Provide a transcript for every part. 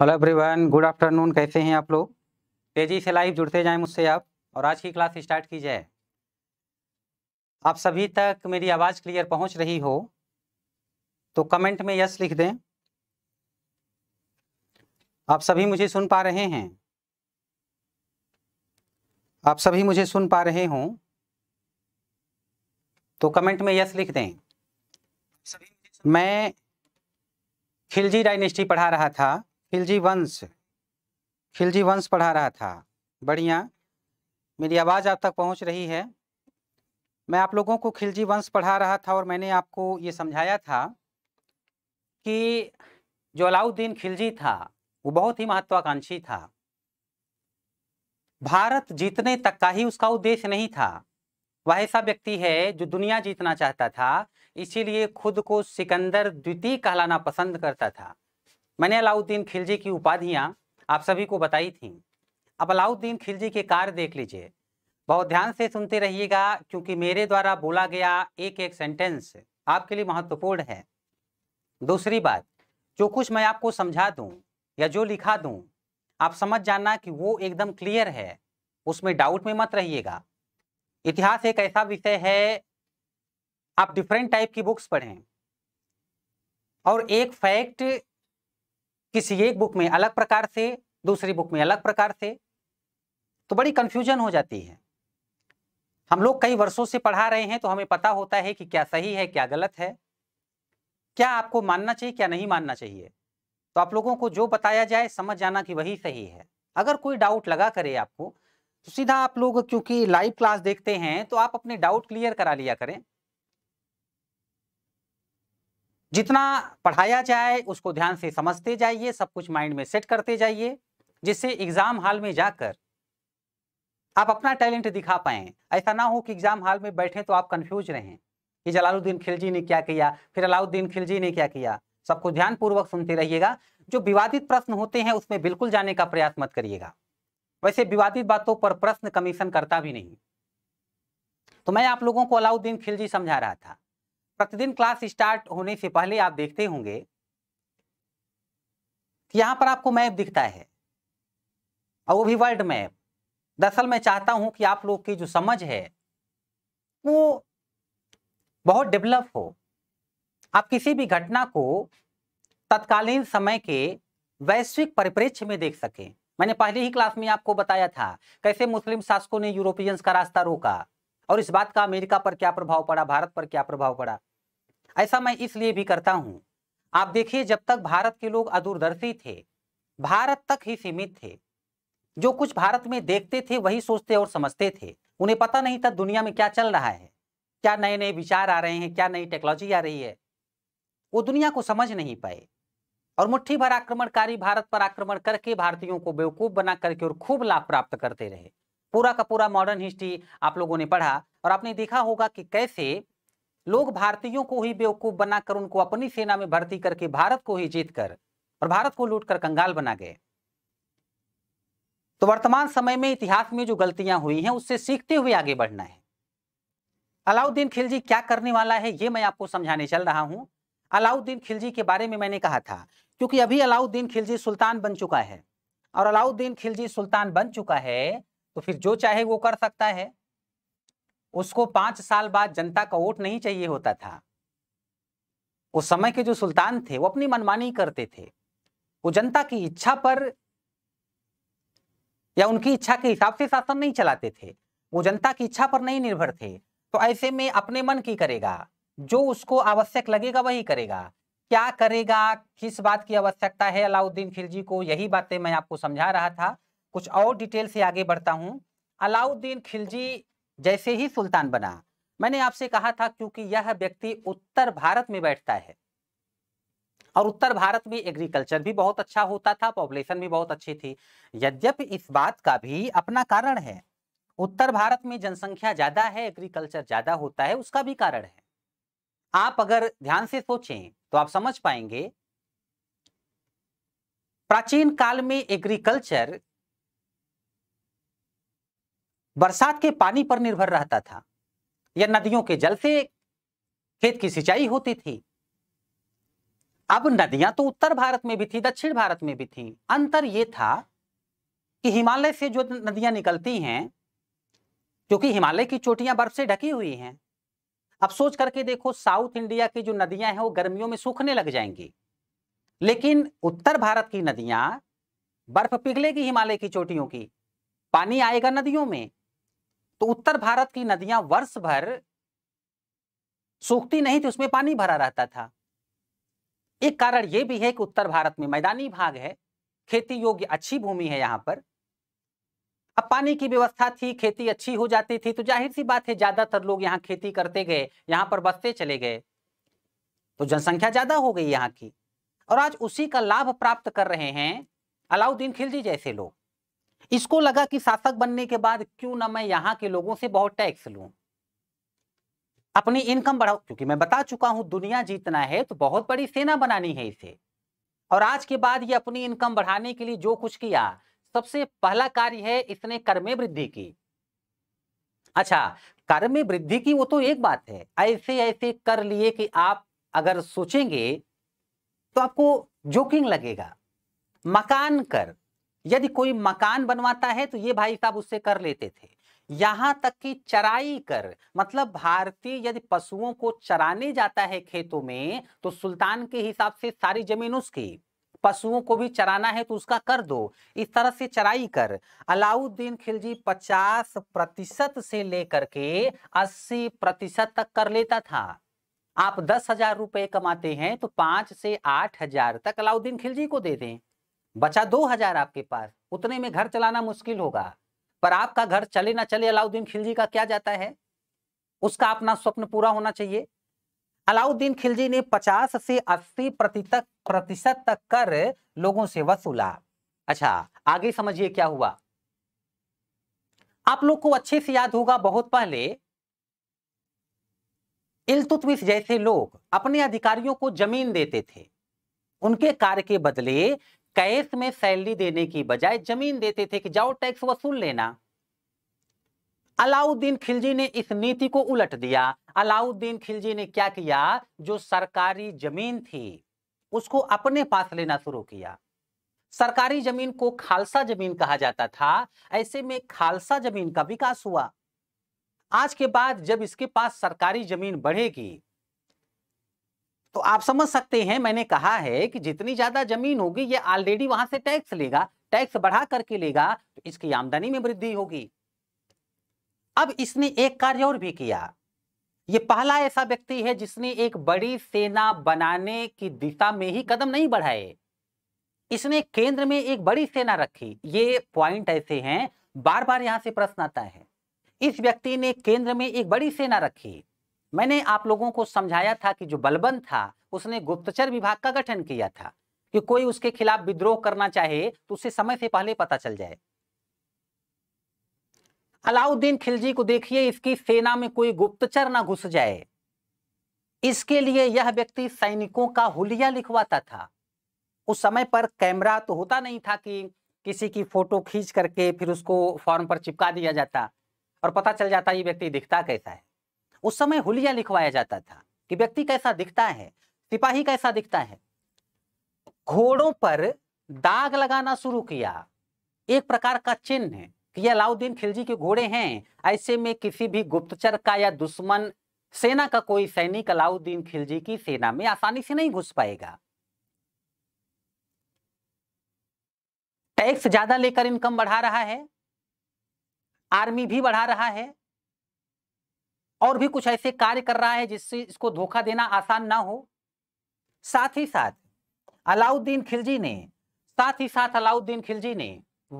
hello everyone good afternoon कैसे हैं आप लोग तेज़ी से लाइव जुड़ते जाएं मुझसे आप और आज की क्लास स्टार्ट की जाए आप सभी तक मेरी आवाज़ क्लियर पहुंच रही हो तो कमेंट में यस लिख दें आप सभी मुझे सुन पा रहे हैं आप सभी मुझे सुन पा रहे हों तो कमेंट में यस लिख दें मैं खिलजी डायनेस्टी पढ़ा रहा था खिलजी वंश खिलजी वंश पढ़ा रहा था बढ़िया मेरी आवाज़ आप तक पहुंच रही है मैं आप लोगों को खिलजी वंश पढ़ा रहा था और मैंने आपको ये समझाया था कि जो अलाउद्दीन खिलजी था वो बहुत ही महत्वाकांक्षी था भारत जीतने तक का ही उसका उद्देश्य नहीं था वह ऐसा व्यक्ति है जो दुनिया जीतना चाहता था इसीलिए खुद को सिकंदर द्वितीय कहलाना पसंद करता था मैंने अलाउद्दीन खिलजी की उपाधियाँ आप सभी को बताई थी अब अलाउद्दीन खिलजी के कार्य देख लीजिए बहुत ध्यान से सुनते रहिएगा क्योंकि मेरे द्वारा बोला गया एक एक सेंटेंस आपके लिए महत्वपूर्ण है दूसरी बात जो कुछ मैं आपको समझा दूं या जो लिखा दूं आप समझ जाना कि वो एकदम क्लियर है उसमें डाउट में मत रहिएगा इतिहास एक ऐसा विषय है आप डिफरेंट टाइप की बुक्स पढ़ें और एक फैक्ट किसी एक बुक में अलग प्रकार से दूसरी बुक में अलग प्रकार से तो बड़ी कंफ्यूजन हो जाती है हम लोग कई वर्षों से पढ़ा रहे हैं तो हमें पता होता है कि क्या सही है क्या गलत है क्या आपको मानना चाहिए क्या नहीं मानना चाहिए तो आप लोगों को जो बताया जाए समझ जाना कि वही सही है अगर कोई डाउट लगा करे आपको तो सीधा आप लोग क्योंकि लाइव क्लास देखते हैं तो आप अपने डाउट क्लियर करा लिया करें जितना पढ़ाया जाए उसको ध्यान से समझते जाइए सब कुछ माइंड में सेट करते जाइए जिससे एग्जाम हॉल में जाकर आप अपना टैलेंट दिखा पाए ऐसा ना हो कि एग्जाम हॉल में बैठे तो आप कंफ्यूज रहें कि जलालुद्दीन खिलजी ने क्या किया फिर अलाउद्दीन खिलजी ने क्या किया सबको ध्यानपूर्वक सुनते रहिएगा जो विवादित प्रश्न होते हैं उसमें बिल्कुल जाने का प्रयास मत करिएगा वैसे विवादित बातों पर प्रश्न कमीशन करता भी नहीं तो मैं आप लोगों को अलाउद्दीन खिलजी समझा रहा था प्रतिदिन क्लास स्टार्ट होने से पहले आप देखते होंगे यहां पर आपको मैप दिखता है और वो भी वर्ल्ड मैप दरअसल मैं चाहता हूं कि आप लोग की जो समझ है वो बहुत डेवलप हो आप किसी भी घटना को तत्कालीन समय के वैश्विक परिप्रेक्ष्य में देख सकें मैंने पहले ही क्लास में आपको बताया था कैसे मुस्लिम शासकों ने यूरोपियंस का रास्ता रोका और इस बात का अमेरिका पर क्या प्रभाव पड़ा भारत पर क्या प्रभाव पड़ा ऐसा मैं इसलिए भी करता हूं आप देखिए जब तक भारत के लोग अदूरदर्शी थे भारत तक ही सीमित थे जो कुछ भारत में देखते थे वही सोचते और समझते थे उन्हें पता नहीं था दुनिया में क्या चल रहा है क्या नए नए विचार आ रहे हैं क्या नई टेक्नोलॉजी आ रही है वो दुनिया को समझ नहीं पाए और मुट्ठी भर आक्रमणकारी भारत पर आक्रमण करके भारतीयों को बेवकूफ बना करके और खूब लाभ प्राप्त करते रहे पूरा का पूरा मॉडर्न हिस्ट्री आप लोगों ने पढ़ा और आपने देखा होगा कि कैसे लोग भारतीयों को ही बेवकूफ बनाकर उनको अपनी सेना में भर्ती करके भारत को ही जीत कर और भारत को लूटकर कंगाल बना गए तो वर्तमान समय में इतिहास में जो गलतियां हुई हैं उससे सीखते हुए आगे बढ़ना है अलाउद्दीन खिलजी क्या करने वाला है ये मैं आपको समझाने चल रहा हूं अलाउद्दीन खिलजी के बारे में मैंने कहा था क्योंकि अभी अलाउद्दीन खिलजी सुल्तान बन चुका है और अलाउद्दीन खिलजी सुल्तान बन चुका है तो फिर जो चाहे वो कर सकता है उसको पांच साल बाद जनता का वोट नहीं चाहिए होता था उस समय के जो सुल्तान थे वो अपनी मनमानी करते थे वो जनता की इच्छा पर या उनकी इच्छा के हिसाब से शासन नहीं चलाते थे वो जनता की इच्छा पर नहीं निर्भर थे तो ऐसे में अपने मन की करेगा जो उसको आवश्यक लगेगा वही करेगा क्या करेगा किस बात की आवश्यकता है अलाउद्दीन खिलजी को यही बातें मैं आपको समझा रहा था कुछ और डिटेल से आगे बढ़ता हूँ अलाउद्दीन खिलजी जैसे ही सुल्तान बना मैंने आपसे कहा था क्योंकि यह व्यक्ति उत्तर भारत में बैठता है और उत्तर भारत में एग्रीकल्चर भी बहुत अच्छा होता था पॉपुलेशन भी बहुत अच्छी थी यद्यपि इस बात का भी अपना कारण है उत्तर भारत में जनसंख्या ज्यादा है एग्रीकल्चर ज्यादा होता है उसका भी कारण है आप अगर ध्यान से सोचें तो आप समझ पाएंगे प्राचीन काल में एग्रीकल्चर बरसात के पानी पर निर्भर रहता था या नदियों के जल से खेत की सिंचाई होती थी अब नदियां तो उत्तर भारत में भी थी दक्षिण भारत में भी थी अंतर यह था कि हिमालय से जो नदियां निकलती हैं क्योंकि हिमालय की चोटियां बर्फ से ढकी हुई हैं अब सोच करके देखो साउथ इंडिया की जो नदियां हैं वो गर्मियों में सूखने लग जाएंगी लेकिन उत्तर भारत की नदियां बर्फ पिघलेगी हिमालय की चोटियों की पानी आएगा नदियों में तो उत्तर भारत की नदियां वर्ष भर सूखती नहीं थी उसमें पानी भरा रहता था एक कारण यह भी है कि उत्तर भारत में मैदानी भाग है खेती योग्य अच्छी भूमि है यहाँ पर अब पानी की व्यवस्था थी खेती अच्छी हो जाती थी तो जाहिर सी बात है ज्यादातर लोग यहाँ खेती करते गए यहाँ पर बसते चले गए तो जनसंख्या ज्यादा हो गई यहाँ की और आज उसी का लाभ प्राप्त कर रहे हैं अलाउद्दीन खिलजी जैसे लोग इसको लगा कि शासक बनने के बाद क्यों ना मैं यहाँ के लोगों से बहुत टैक्स लू अपनी इनकम बढ़ाओ क्योंकि मैं बता चुका हूं दुनिया जीतना है तो बहुत बड़ी सेना बनानी है इसे और आज के बाद ये अपनी इनकम बढ़ाने के लिए जो कुछ किया सबसे पहला कार्य है इसने कर में वृद्धि की अच्छा कर में वृद्धि की वो तो एक बात है ऐसे ऐसे कर लिए कि आप अगर सोचेंगे तो आपको जोकिंग लगेगा मकान कर यदि कोई मकान बनवाता है तो ये भाई साहब उससे कर लेते थे यहां तक कि चराई कर मतलब भारतीय यदि पशुओं को चराने जाता है खेतों में तो सुल्तान के हिसाब से सारी जमीन उसकी पशुओं को भी चराना है तो उसका कर दो इस तरह से चराई कर अलाउद्दीन खिलजी 50 प्रतिशत से लेकर के 80 प्रतिशत तक कर लेता था आप दस हजार रुपये कमाते हैं तो पांच से आठ हजार तक अलाउद्दीन खिलजी को दे दें बचा दो हजार आपके पास उतने में घर चलाना मुश्किल होगा पर आपका घर चले ना चले अलाउद्दीन खिलजी का क्या जाता है उसका अपना स्वप्न पूरा होना चाहिए अलाउद्दीन खिलजी ने 50 से 80 प्रतिशत प्रतिशत तक कर लोगों से वसूला अच्छा आगे समझिए क्या हुआ आप लोग को अच्छे से याद होगा बहुत पहले इल्तुतमिश जैसे लोग अपने अधिकारियों को जमीन देते थे उनके कार्य के बदले कैश में सैलरी देने की बजाय जमीन देते थे कि जाओ टैक्स वसूल लेना अलाउद्दीन खिलजी ने इस नीति को उलट दिया अलाउद्दीन खिलजी ने क्या किया जो सरकारी जमीन थी उसको अपने पास लेना शुरू किया सरकारी जमीन को खालसा जमीन कहा जाता था ऐसे में खालसा जमीन का विकास हुआ आज के बाद जब इसके पास सरकारी जमीन बढ़ेगी तो आप समझ सकते हैं मैंने कहा है कि जितनी ज्यादा जमीन होगी ये ऑलरेडी वहां से टैक्स लेगा टैक्स बढ़ा करके लेगा तो इसकी आमदनी में वृद्धि होगी अब इसने एक कार्य और भी किया ये पहला ऐसा व्यक्ति है जिसने एक बड़ी सेना बनाने की दिशा में ही कदम नहीं बढ़ाए इसने केंद्र में एक बड़ी सेना रखी ये पॉइंट ऐसे हैं बार बार यहां से प्रश्न आता है इस व्यक्ति ने केंद्र में एक बड़ी सेना रखी मैंने आप लोगों को समझाया था कि जो बलबन था उसने गुप्तचर विभाग का गठन किया था कि कोई उसके खिलाफ विद्रोह करना चाहे तो उसे समय से पहले पता चल जाए अलाउद्दीन खिलजी को देखिए इसकी सेना में कोई गुप्तचर ना घुस जाए इसके लिए यह व्यक्ति सैनिकों का हुलिया लिखवाता था उस समय पर कैमरा तो होता नहीं था कि किसी की फोटो खींच करके फिर उसको फॉर्म पर चिपका दिया जाता और पता चल जाता ये व्यक्ति दिखता कैसा है उस समय हुलिया लिखवाया जाता था कि व्यक्ति कैसा दिखता है सिपाही कैसा दिखता है घोड़ों पर दाग लगाना शुरू किया एक प्रकार का चिन्ह है कि ये अलाउद्दीन खिलजी के घोड़े हैं ऐसे में किसी भी गुप्तचर का या दुश्मन सेना का कोई सैनिक अलाउद्दीन खिलजी की सेना में आसानी से नहीं घुस पाएगा टैक्स ज्यादा लेकर इनकम बढ़ा रहा है आर्मी भी बढ़ा रहा है और भी कुछ ऐसे कार्य कर रहा है जिससे इसको धोखा देना आसान ना हो साथ ही साथ अलाउद्दीन खिलजी ने साथ ही साथ अलाउद्दीन खिलजी ने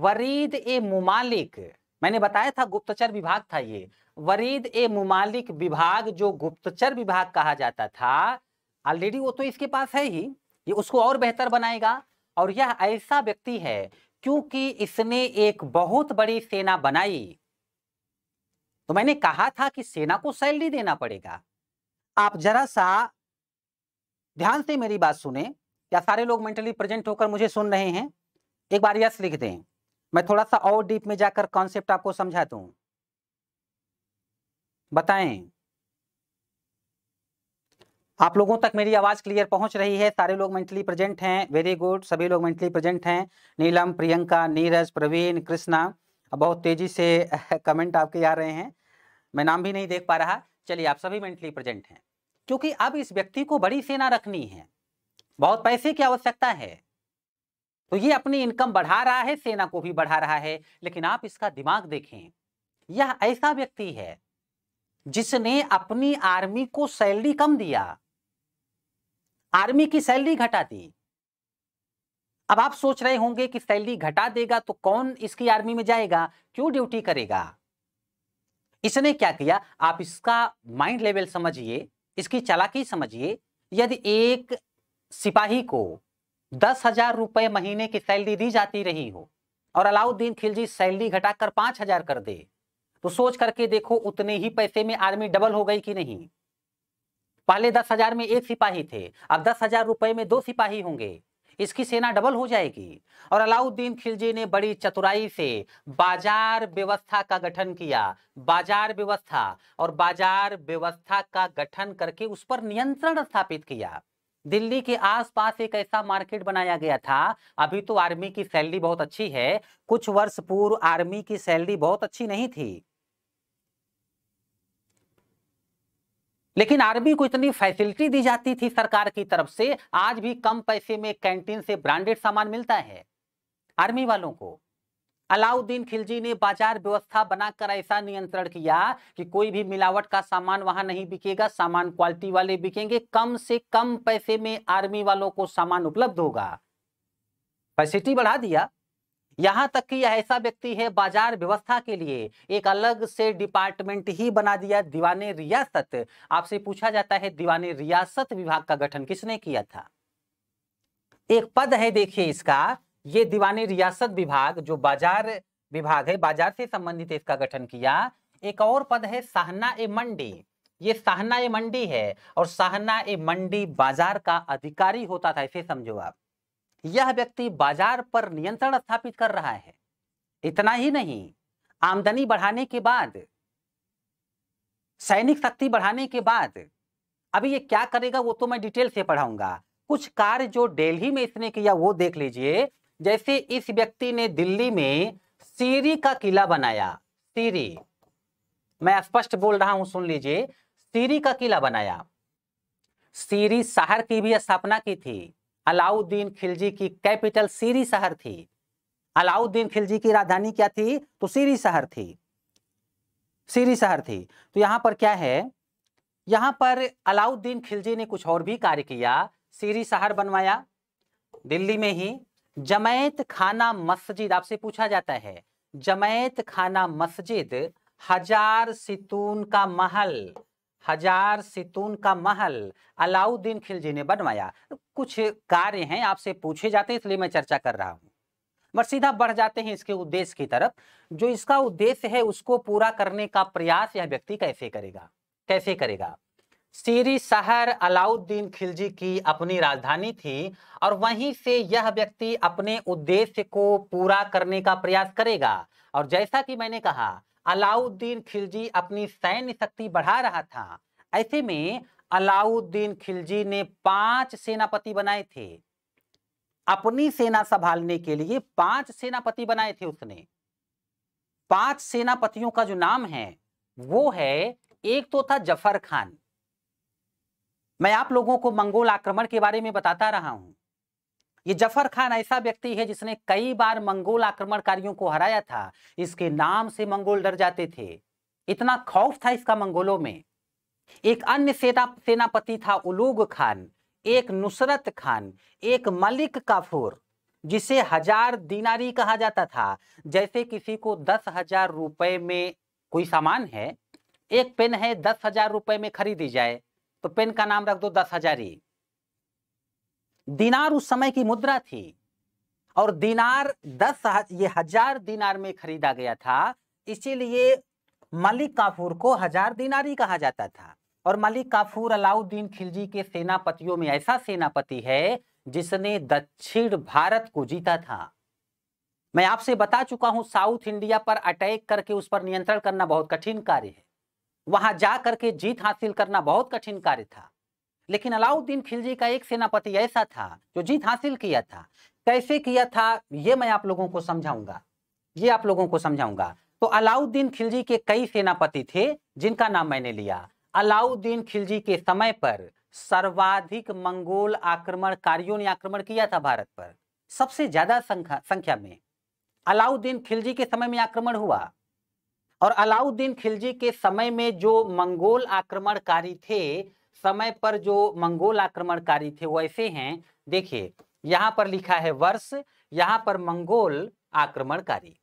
वरीद ए मुमालिक मैंने बताया था गुप्तचर विभाग था ये वरीद ए मुमालिक विभाग जो गुप्तचर विभाग कहा जाता था ऑलरेडी वो तो इसके पास है ही ये उसको और बेहतर बनाएगा और यह ऐसा व्यक्ति है क्योंकि इसने एक बहुत बड़ी सेना बनाई तो मैंने कहा था कि सेना को सैलरी देना पड़ेगा आप जरा सा ध्यान से मेरी बात सुने या सारे लोग मेंटली प्रेजेंट होकर मुझे सुन रहे हैं एक बार यस लिख दें मैं थोड़ा सा और डीप में जाकर कॉन्सेप्ट आपको समझा दू बताएं आप लोगों तक मेरी आवाज़ क्लियर पहुंच रही है सारे लोग मेंटली प्रेजेंट हैं वेरी गुड सभी लोग मेंटली प्रेजेंट हैं नीलम प्रियंका नीरज प्रवीण कृष्णा बहुत तेज़ी से कमेंट आपके आ रहे हैं मैं नाम भी नहीं देख पा रहा चलिए आप सभी मेंटली प्रेजेंट हैं क्योंकि अब इस व्यक्ति को बड़ी सेना रखनी है बहुत पैसे की आवश्यकता है तो ये अपनी इनकम बढ़ा रहा है सेना को भी बढ़ा रहा है लेकिन आप इसका दिमाग देखें यह ऐसा व्यक्ति है जिसने अपनी आर्मी को सैलरी कम दिया आर्मी की सैलरी घटा दी अब आप सोच रहे होंगे कि सैलरी घटा देगा तो कौन इसकी आर्मी में जाएगा क्यों ड्यूटी करेगा इसने क्या किया आप इसका माइंड लेवल समझिए इसकी चालाकी समझिए यदि एक सिपाही को दस हजार रुपये महीने की सैलरी दी जाती रही हो और अलाउद्दीन खिलजी सैलरी घटाकर पांच हजार कर दे तो सोच करके देखो उतने ही पैसे में आर्मी डबल हो गई कि नहीं पहले दस हजार में एक सिपाही थे अब दस हजार रुपए में दो सिपाही होंगे इसकी सेना डबल हो जाएगी और अलाउद्दीन खिलजी ने बड़ी चतुराई से बाजार व्यवस्था का गठन किया बाजार व्यवस्था और बाजार व्यवस्था का गठन करके उस पर नियंत्रण स्थापित किया दिल्ली के आसपास एक ऐसा मार्केट बनाया गया था अभी तो आर्मी की सैलरी बहुत अच्छी है कुछ वर्ष पूर्व आर्मी की सैलरी बहुत अच्छी नहीं थी लेकिन आर्मी को इतनी फैसिलिटी दी जाती थी सरकार की तरफ से आज भी कम पैसे में कैंटीन से ब्रांडेड सामान मिलता है आर्मी वालों को अलाउद्दीन खिलजी ने बाजार व्यवस्था बनाकर ऐसा नियंत्रण किया कि कोई भी मिलावट का सामान वहां नहीं बिकेगा सामान क्वालिटी वाले बिकेंगे कम से कम पैसे में आर्मी वालों को सामान उपलब्ध होगा फैसिलिटी बढ़ा दिया यहाँ तक कि ऐसा व्यक्ति है बाजार व्यवस्था के लिए एक अलग से डिपार्टमेंट ही बना दिया दीवाने रियासत आपसे पूछा जाता है दीवाने रियासत विभाग का गठन किसने किया था एक पद है देखिए इसका ये दीवाने रियासत विभाग जो बाजार विभाग है बाजार से संबंधित इसका गठन किया एक और पद है साहना ए मंडी ये साहना ए मंडी है और साहना ए मंडी बाजार का अधिकारी होता था इसे समझो आप यह व्यक्ति बाजार पर नियंत्रण स्थापित कर रहा है इतना ही नहीं आमदनी बढ़ाने के बाद सैनिक शक्ति बढ़ाने के बाद अभी ये क्या करेगा वो तो मैं डिटेल से पढ़ाऊंगा कुछ कार्य जो दिल्ली में इसने किया वो देख लीजिए जैसे इस व्यक्ति ने दिल्ली में सीरी का किला बनाया सीरी मैं स्पष्ट बोल रहा हूं सुन लीजिए सीरी का किला बनाया सीरी शहर की भी स्थापना की थी अलाउद्दीन खिलजी की कैपिटल सीरी शहर थी अलाउद्दीन खिलजी की राजधानी क्या थी तो सीरी शहर थी सीरी शहर थी तो यहां पर क्या है यहां पर अलाउद्दीन खिलजी ने कुछ और भी कार्य किया सीरी शहर बनवाया दिल्ली में ही जमैत खाना मस्जिद आपसे पूछा जाता है जमैत खाना मस्जिद हजार सितून का महल हजार सितून का महल अलाउद्दीन खिलजी ने बनवाया कुछ कार्य हैं आपसे पूछे जाते हैं इसलिए मैं चर्चा कर रहा हूं बस सीधा बढ़ जाते हैं इसके उद्देश्य की तरफ जो इसका उद्देश्य है उसको पूरा करने का प्रयास यह व्यक्ति कैसे करेगा कैसे करेगा सीरी शहर अलाउद्दीन खिलजी की अपनी राजधानी थी और वहीं से यह व्यक्ति अपने उद्देश्य को पूरा करने का प्रयास करेगा और जैसा कि मैंने कहा अलाउद्दीन खिलजी अपनी सैन्य शक्ति बढ़ा रहा था ऐसे में अलाउद्दीन खिलजी ने पांच सेनापति बनाए थे अपनी सेना संभालने के लिए पांच सेनापति बनाए थे उसने पांच सेनापतियों का जो नाम है वो है एक तो था जफर खान मैं आप लोगों को मंगोल आक्रमण के बारे में बताता रहा हूं ये जफर खान ऐसा व्यक्ति है जिसने कई बार मंगोल आक्रमणकारियों को हराया था इसके नाम से मंगोल डर जाते थे इतना खौफ था इसका मंगोलों में एक अन्य सेना सेनापति था उलूग खान एक नुसरत खान एक मलिक काफूर जिसे हजार दीनारी कहा जाता था जैसे किसी को दस हजार रुपये में कोई सामान है एक पेन है दस हजार रुपये में खरीदी जाए तो पेन का नाम रख दो दस हजारी दिनार उस समय की मुद्रा थी और दिनार दस ये हजार दिनार में खरीदा गया था इसीलिए मलिक काफूर को हजार दिनारी कहा जाता था और मलिक काफूर अलाउद्दीन खिलजी के सेनापतियों में ऐसा सेनापति है जिसने दक्षिण भारत को जीता था मैं आपसे बता चुका हूं साउथ इंडिया पर अटैक करके उस पर नियंत्रण करना बहुत कठिन कार्य है वहां जा करके जीत हासिल करना बहुत कठिन कार्य था लेकिन अलाउद्दीन खिलजी का एक सेनापति ऐसा था जो जीत हासिल किया था कैसे किया था ये मैं आप लोगों को समझाऊंगा ये आप लोगों को समझाऊंगा तो अलाउद्दीन खिलजी के कई सेनापति थे जिनका नाम मैंने लिया अलाउद्दीन खिलजी के समय पर सर्वाधिक मंगोल आक्रमणकारियों ने आक्रमण किया था भारत पर सबसे ज्यादा संख्या संख्या में अलाउद्दीन खिलजी के समय में आक्रमण हुआ और अलाउद्दीन खिलजी के समय में जो मंगोल आक्रमणकारी थे समय पर जो मंगोल आक्रमणकारी थे वो ऐसे हैं देखिए यहाँ पर लिखा है वर्ष यहाँ पर मंगोल आक्रमणकारी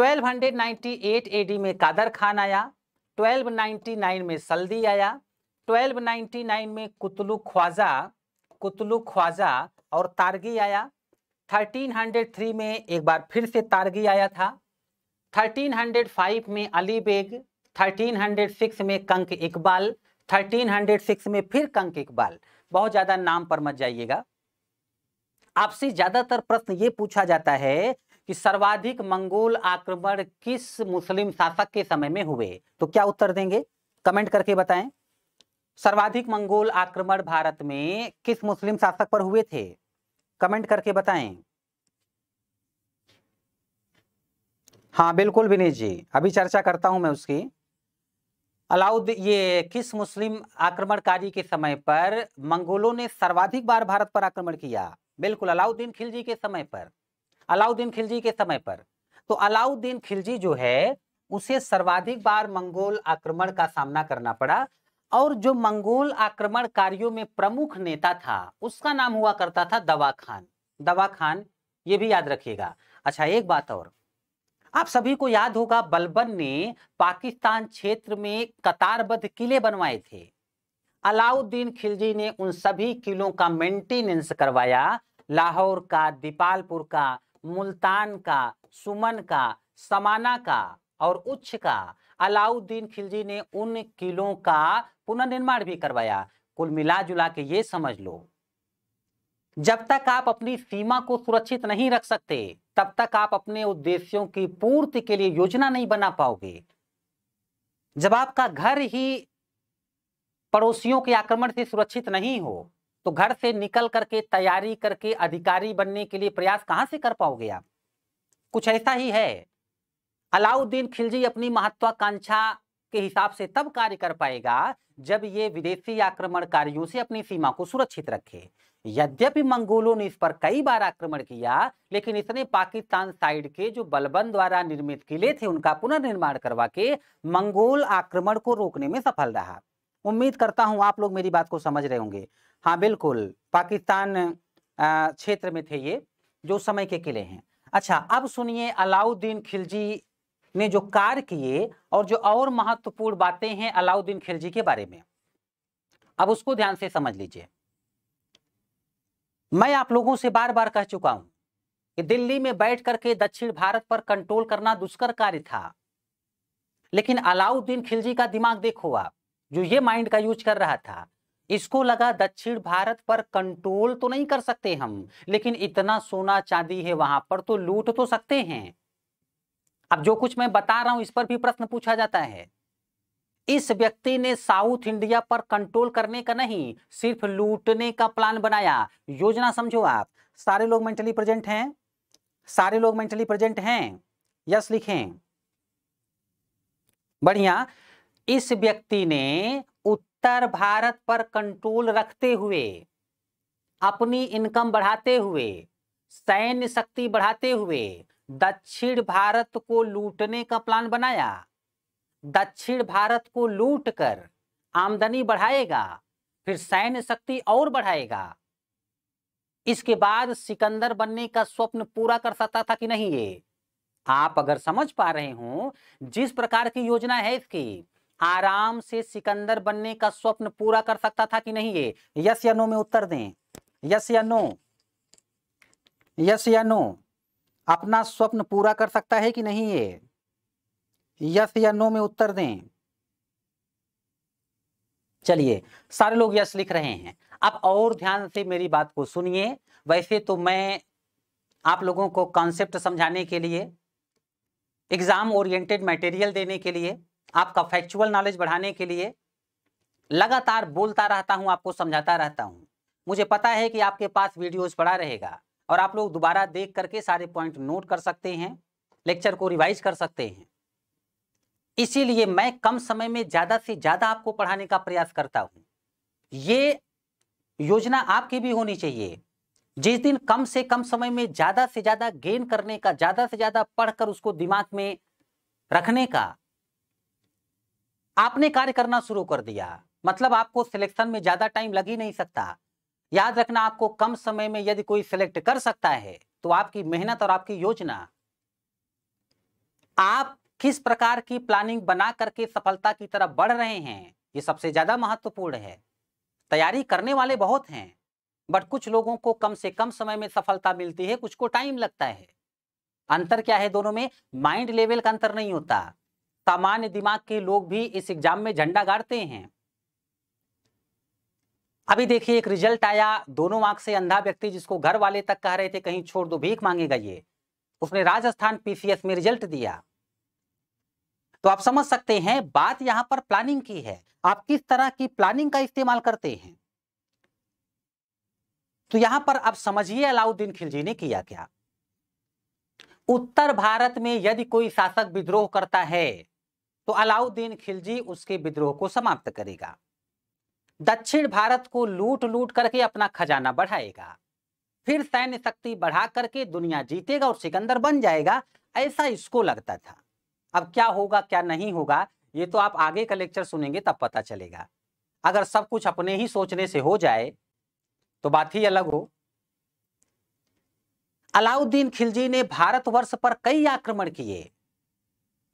1298 एडी में कादर खान आया 1299 में सल्दी आया 1299 में कुतलु ख्वाजा कुतलु ख्वाजा और तारगी आया 1303 में एक बार फिर से तारगी आया था 1305 में अली बेग 1306 में कंक इकबाल थर्टीन हंड्रेड सिक्स में फिर कंक इकबाल बहुत ज्यादा नाम पर मत जाइएगा आपसे ज्यादातर प्रश्न ये पूछा जाता है कि सर्वाधिक मंगोल आक्रमण किस मुस्लिम शासक के समय में हुए तो क्या उत्तर देंगे कमेंट करके बताएं सर्वाधिक मंगोल आक्रमण भारत में किस मुस्लिम शासक पर हुए थे कमेंट करके बताएं हाँ बिल्कुल विनीत जी अभी चर्चा करता हूं मैं उसकी अलाउद ये किस मुस्लिम आक्रमणकारी के समय पर मंगोलों ने सर्वाधिक बार भारत पर आक्रमण किया बिल्कुल अलाउद्दीन खिलजी के समय पर अलाउद्दीन खिलजी के समय पर तो अलाउद्दीन खिलजी जो है उसे सर्वाधिक बार मंगोल आक्रमण का सामना करना पड़ा और जो मंगोल आक्रमणकारियों में प्रमुख नेता था उसका नाम हुआ करता था दवा खान दवा खान ये भी याद रखिएगा अच्छा एक बात और आप सभी को याद होगा बलबन ने पाकिस्तान क्षेत्र में कतारबद्ध किले बनवाए थे अलाउद्दीन खिलजी ने उन सभी किलों का मेंटेनेंस करवाया लाहौर का दीपालपुर का मुल्तान का सुमन का समाना का और उच्च का अलाउद्दीन खिलजी ने उन किलों का पुनर्निर्माण भी करवाया कुल मिला जुला के ये समझ लो जब तक आप अपनी सीमा को सुरक्षित नहीं रख सकते तब तक आप अपने उद्देश्यों की पूर्ति के लिए योजना नहीं बना पाओगे जब आपका घर ही पड़ोसियों के आक्रमण से सुरक्षित नहीं हो तो घर से निकल करके तैयारी करके अधिकारी बनने के लिए प्रयास कहां से कर पाओगे आप कुछ ऐसा ही है अलाउद्दीन खिलजी अपनी महत्वाकांक्षा के हिसाब से तब कार्य कर पाएगा जब ये विदेशी आक्रमणकारियों से अपनी सीमा को सुरक्षित रखे यद्यपि मंगोलों ने इस पर कई बार आक्रमण किया लेकिन इसने पाकिस्तान साइड के जो बलबन द्वारा निर्मित किले थे उनका पुनर्निर्माण करवा के मंगोल आक्रमण को रोकने में सफल रहा उम्मीद करता हूं आप लोग मेरी बात को समझ रहे होंगे हाँ बिल्कुल पाकिस्तान क्षेत्र में थे ये जो समय के किले हैं अच्छा अब सुनिए अलाउद्दीन खिलजी ने जो कार्य किए और जो और महत्वपूर्ण बातें हैं अलाउद्दीन खिलजी के बारे में अब उसको ध्यान से समझ लीजिए मैं आप लोगों से बार बार कह चुका हूं कि दिल्ली में बैठ करके दक्षिण भारत पर कंट्रोल करना दुष्कर कार्य था लेकिन अलाउद्दीन खिलजी का दिमाग देखो आप जो ये माइंड का यूज कर रहा था इसको लगा दक्षिण भारत पर कंट्रोल तो नहीं कर सकते हम लेकिन इतना सोना चांदी है वहां पर तो लूट तो सकते हैं अब जो कुछ मैं बता रहा हूं इस पर भी प्रश्न पूछा जाता है इस व्यक्ति ने साउथ इंडिया पर कंट्रोल करने का नहीं सिर्फ लूटने का प्लान बनाया योजना समझो आप सारे लोग मेंटली प्रेजेंट हैं सारे लोग मेंटली प्रेजेंट हैं यस लिखें बढ़िया इस व्यक्ति ने उत्तर भारत पर कंट्रोल रखते हुए अपनी इनकम बढ़ाते हुए सैन्य शक्ति बढ़ाते हुए दक्षिण भारत को लूटने का प्लान बनाया दक्षिण भारत को लूटकर आमदनी बढ़ाएगा फिर सैन्य शक्ति और बढ़ाएगा इसके बाद सिकंदर बनने का स्वप्न पूरा कर सकता था कि नहीं ये आप अगर समझ पा रहे हो जिस प्रकार की योजना है इसकी आराम से सिकंदर बनने का स्वप्न पूरा कर सकता था कि नहीं ये यस या नो में उत्तर दें यस या नो यस या नो अपना स्वप्न पूरा कर सकता है कि नहीं ये यस या नो में उत्तर दें चलिए सारे लोग यस लिख रहे हैं आप और ध्यान से मेरी बात को सुनिए वैसे तो मैं आप लोगों को कॉन्सेप्ट समझाने के लिए एग्जाम ओरिएंटेड मटेरियल देने के लिए आपका फैक्चुअल नॉलेज बढ़ाने के लिए लगातार बोलता रहता हूं आपको समझाता रहता हूं मुझे पता है कि आपके पास वीडियोस पड़ा रहेगा और आप लोग दोबारा देख करके सारे पॉइंट नोट कर सकते हैं लेक्चर को रिवाइज कर सकते हैं इसीलिए मैं कम समय में ज़्यादा से ज़्यादा आपको पढ़ाने का प्रयास करता हूं ये योजना आपकी भी होनी चाहिए जिस दिन कम से कम समय में ज़्यादा से ज़्यादा गेन करने का ज़्यादा से ज़्यादा पढ़कर उसको दिमाग में रखने का आपने कार्य करना शुरू कर दिया मतलब आपको सिलेक्शन में ज़्यादा टाइम लग ही नहीं सकता याद रखना आपको कम समय में यदि कोई सिलेक्ट कर सकता है तो आपकी मेहनत और आपकी योजना आप किस प्रकार की प्लानिंग बना करके सफलता की तरफ बढ़ रहे हैं ये सबसे ज्यादा महत्वपूर्ण है तैयारी करने वाले बहुत हैं बट कुछ लोगों को कम से कम समय में सफलता मिलती है कुछ को टाइम लगता है अंतर क्या है दोनों में माइंड लेवल का अंतर नहीं होता सामान्य दिमाग के लोग भी इस एग्जाम में झंडा गाड़ते हैं अभी देखिए एक रिजल्ट आया दोनों आंख से अंधा व्यक्ति जिसको घर वाले तक कह रहे थे कहीं छोड़ दो भीख मांगेगा ये उसने राजस्थान पीसीएस में रिजल्ट दिया तो आप समझ सकते हैं बात यहां पर प्लानिंग की है आप किस तरह की प्लानिंग का इस्तेमाल करते हैं तो यहां पर आप समझिए अलाउद्दीन खिलजी ने किया क्या उत्तर भारत में यदि कोई शासक विद्रोह करता है तो अलाउद्दीन खिलजी उसके विद्रोह को समाप्त करेगा दक्षिण भारत को लूट लूट करके अपना खजाना बढ़ाएगा फिर सैन्य शक्ति बढ़ा करके दुनिया जीतेगा और सिकंदर बन जाएगा ऐसा इसको लगता था अब क्या होगा क्या नहीं होगा ये तो आप आगे का लेक्चर सुनेंगे तब पता चलेगा अगर सब कुछ अपने ही सोचने से हो जाए तो बात ही अलग हो अलाउद्दीन खिलजी ने भारतवर्ष पर कई आक्रमण किए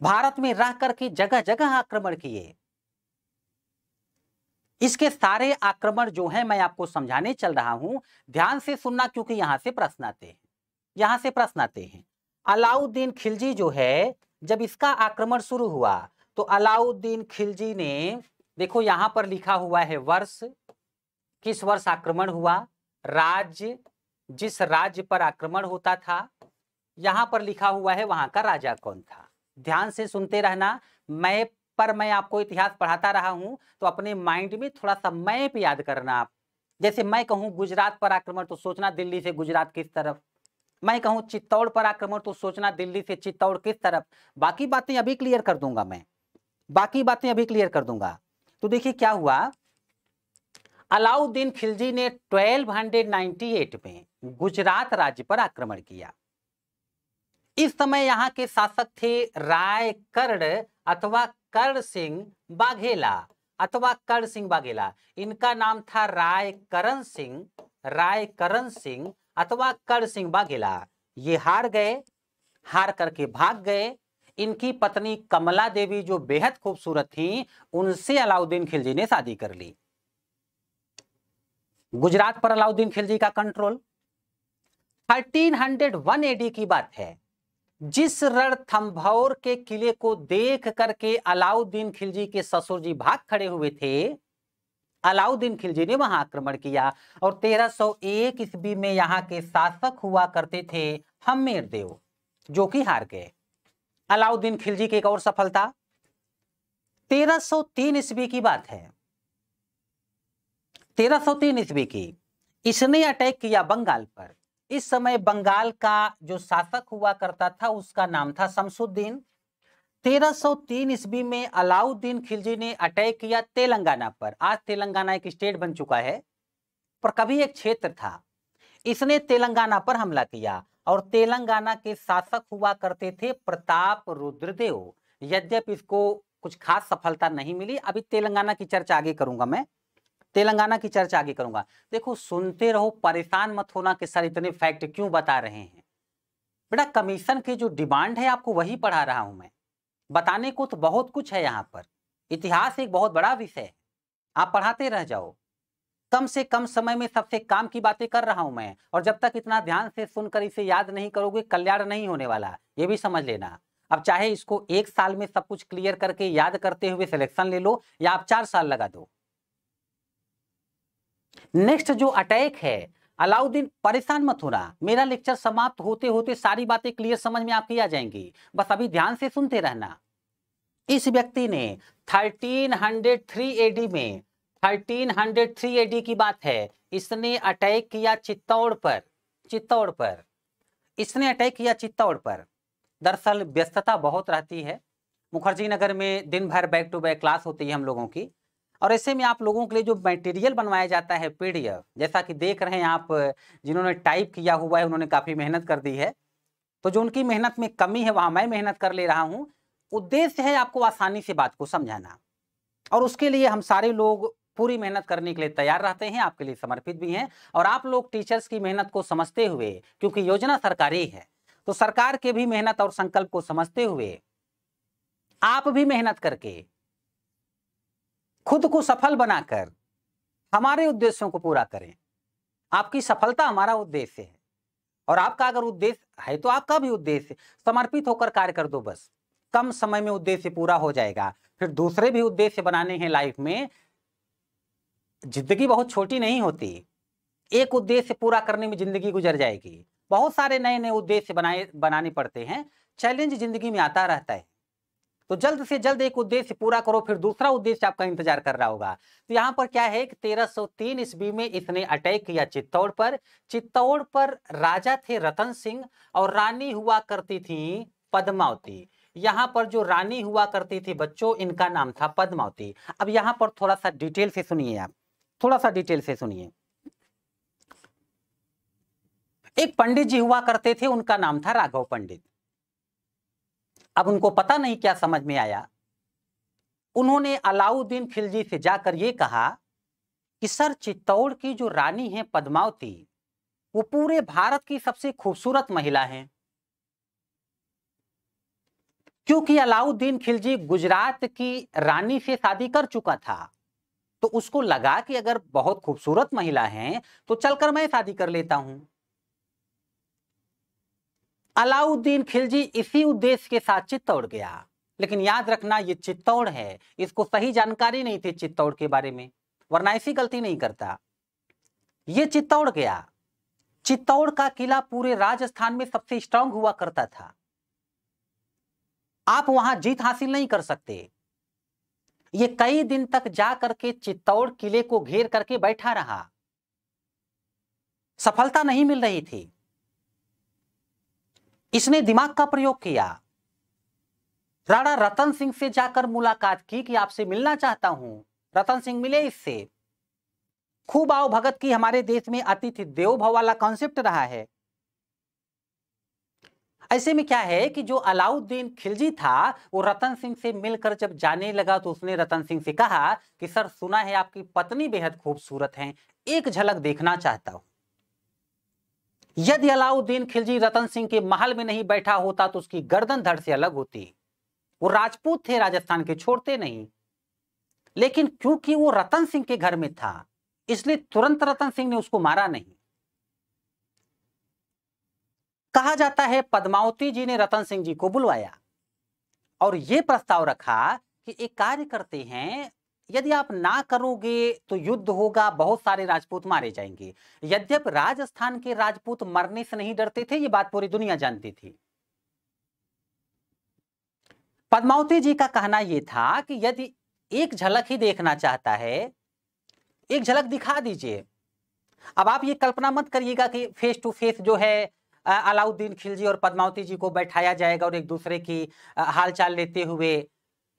भारत में रह करके जगह जगह आक्रमण किए इसके सारे आक्रमण जो है मैं आपको समझाने चल रहा हूं ध्यान से सुनना क्योंकि यहां से प्रश्न आते हैं यहां से प्रश्न आते हैं अलाउद्दीन खिलजी जो है जब इसका आक्रमण शुरू हुआ तो अलाउद्दीन खिलजी ने देखो यहां पर लिखा हुआ है वर्ष किस वर्ष आक्रमण हुआ राज्य जिस राज्य पर आक्रमण होता था यहां पर लिखा हुआ है वहां का राजा कौन था ध्यान से सुनते रहना मैप पर मैं आपको इतिहास पढ़ाता रहा हूं तो अपने माइंड में थोड़ा सा मैप याद करना आप जैसे मैं कहूं गुजरात पर आक्रमण तो सोचना दिल्ली से गुजरात किस तरफ मैं कहूं चित्तौड़ पर आक्रमण तो सोचना दिल्ली से चित्तौड़ किस तरफ बाकी बातें अभी क्लियर कर दूंगा मैं बाकी बातें अभी क्लियर कर दूंगा तो देखिए क्या हुआ अलाउद्दीन खिलजी ने 1298 में गुजरात राज्य पर आक्रमण किया इस समय यहाँ के शासक थे राय कर्ण अथवा कर्ण सिंह बाघेला अथवा कर्ण सिंह बाघेला इनका नाम था राय करण सिंह राय करण सिंह अथवा कर सिंह बाघेला ये हार गए हार करके भाग गए इनकी पत्नी कमला देवी जो बेहद खूबसूरत थी उनसे अलाउद्दीन खिलजी ने शादी कर ली गुजरात पर अलाउद्दीन खिलजी का कंट्रोल 1301 एडी की बात है जिस रणथम्भौर के किले को देख करके अलाउद्दीन खिलजी के ससुर जी भाग खड़े हुए थे अलाउद्दीन खिलजी ने वहां आक्रमण किया और 1301 ईस्वी में यहाँ के शासक हुआ करते थे हमेर देव जो कि हार गए अलाउद्दीन खिलजी की एक और सफलता 1303 ईस्वी की बात है 1303 ईस्वी की इसने अटैक किया बंगाल पर इस समय बंगाल का जो शासक हुआ करता था उसका नाम था शमसुद्दीन तेरह सौ तीन ईस्वी में अलाउद्दीन खिलजी ने अटैक किया तेलंगाना पर आज तेलंगाना एक स्टेट बन चुका है पर कभी एक क्षेत्र था इसने तेलंगाना पर हमला किया और तेलंगाना के शासक हुआ करते थे प्रताप रुद्रदेव यद्यप इसको कुछ खास सफलता नहीं मिली अभी तेलंगाना की चर्चा आगे करूंगा मैं तेलंगाना की चर्चा आगे करूंगा देखो सुनते रहो परेशान मत होना कि सर इतने फैक्ट क्यों बता रहे हैं बेटा कमीशन की जो डिमांड है आपको वही पढ़ा रहा हूं मैं बताने को तो बहुत कुछ है यहाँ पर इतिहास एक बहुत बड़ा विषय है आप पढ़ाते रह जाओ कम से कम समय में सबसे काम की बातें कर रहा हूं मैं और जब तक इतना ध्यान से सुनकर इसे याद नहीं करोगे कल्याण नहीं होने वाला ये भी समझ लेना अब चाहे इसको एक साल में सब कुछ क्लियर करके याद करते हुए सिलेक्शन ले लो या आप चार साल लगा दो नेक्स्ट जो अटैक है अलाउद्दीन परेशान मत हो रहा मेरा लेक्चर समाप्त होते होते सारी बातें क्लियर समझ में आपकी आ जाएंगी बस अभी ध्यान से सुनते रहना इस व्यक्ति ने 1303 एडी में 1303 एडी की बात है इसने अटैक किया चित्तौड़ पर चित्तौड़ पर इसने अटैक किया चित्तौड़ पर दरअसल व्यस्तता बहुत रहती है मुखर्जी नगर में दिन भर बैक टू बैक क्लास होती है हम लोगों की और ऐसे में आप लोगों के लिए जो मटेरियल बनवाया जाता है पीडीएफ जैसा कि देख रहे हैं आप जिन्होंने टाइप किया हुआ है उन्होंने काफ़ी मेहनत कर दी है तो जो उनकी मेहनत में कमी है वहाँ मैं मेहनत कर ले रहा हूँ उद्देश्य है आपको आसानी से बात को समझाना और उसके लिए हम सारे लोग पूरी मेहनत करने के लिए तैयार रहते हैं आपके लिए समर्पित भी हैं और आप लोग टीचर्स की मेहनत को समझते हुए क्योंकि योजना सरकारी है तो सरकार के भी मेहनत और संकल्प को समझते हुए आप भी मेहनत करके खुद को सफल बनाकर हमारे उद्देश्यों को पूरा करें आपकी सफलता हमारा उद्देश्य है और आपका अगर उद्देश्य है तो आपका भी उद्देश्य समर्पित होकर कार्य कर दो बस कम समय में उद्देश्य पूरा हो जाएगा फिर दूसरे भी उद्देश्य बनाने हैं लाइफ में जिंदगी बहुत छोटी नहीं होती एक उद्देश्य पूरा करने में जिंदगी गुजर जाएगी बहुत सारे नए नए उद्देश्य बनाए बनाने पड़ते हैं चैलेंज जिंदगी में आता रहता है तो जल्द से जल्द एक उद्देश्य पूरा करो फिर दूसरा उद्देश्य आपका इंतजार कर रहा होगा तो यहाँ पर क्या है कि 1303 ईस्वी में इसने अटैक किया चित्तौड़ पर चित्तौड़ पर राजा थे रतन सिंह और रानी हुआ करती थी पद्मावती यहाँ पर जो रानी हुआ करती थी बच्चों इनका नाम था पद्मावती अब यहाँ पर थोड़ा सा डिटेल से सुनिए आप थोड़ा सा डिटेल से सुनिए एक पंडित जी हुआ करते थे उनका नाम था राघव पंडित अब उनको पता नहीं क्या समझ में आया उन्होंने अलाउद्दीन खिलजी से जाकर ये कहा कि सर चित्तौड़ की जो रानी है पद्मावती वो पूरे भारत की सबसे खूबसूरत महिला है क्योंकि अलाउद्दीन खिलजी गुजरात की रानी से शादी कर चुका था तो उसको लगा कि अगर बहुत खूबसूरत महिला है तो चलकर मैं शादी कर लेता हूं अलाउद्दीन खिलजी इसी उद्देश्य के साथ चित्तौड़ गया लेकिन याद रखना ये चित्तौड़ है इसको सही जानकारी नहीं थी चित्तौड़ के बारे में वरना ऐसी गलती नहीं करता ये चित्तौड़ गया चित्तौड़ का किला पूरे राजस्थान में सबसे स्ट्रांग हुआ करता था आप वहां जीत हासिल नहीं कर सकते ये कई दिन तक जा करके चित्तौड़ किले को घेर करके बैठा रहा सफलता नहीं मिल रही थी इसने दिमाग का प्रयोग किया राणा रतन सिंह से जाकर मुलाकात की कि आपसे मिलना चाहता हूं रतन सिंह मिले इससे खूब आओ भगत की हमारे देश में अतिथि देव भव वाला कॉन्सेप्ट रहा है ऐसे में क्या है कि जो अलाउद्दीन खिलजी था वो रतन सिंह से मिलकर जब जाने लगा तो उसने रतन सिंह से कहा कि सर सुना है आपकी पत्नी बेहद खूबसूरत हैं एक झलक देखना चाहता हूं यदि अलाउद्दीन खिलजी रतन सिंह के महल में नहीं बैठा होता तो उसकी गर्दन धड़ से अलग होती वो राजपूत थे राजस्थान के छोड़ते नहीं लेकिन क्योंकि वो रतन सिंह के घर में था इसलिए तुरंत रतन सिंह ने उसको मारा नहीं कहा जाता है पद्मावती जी ने रतन सिंह जी को बुलवाया और ये प्रस्ताव रखा कि एक कार्य करते हैं यदि आप ना करोगे तो युद्ध होगा बहुत सारे राजपूत मारे जाएंगे यद्यप राजस्थान के राजपूत मरने से नहीं डरते थे ये बात पूरी दुनिया जानती थी पद्मावती जी का कहना यह था कि यदि एक झलक ही देखना चाहता है एक झलक दिखा दीजिए अब आप ये कल्पना मत करिएगा कि फेस टू फेस जो है अलाउद्दीन खिलजी और पद्मावती जी को बैठाया जाएगा और एक दूसरे की हालचाल लेते हुए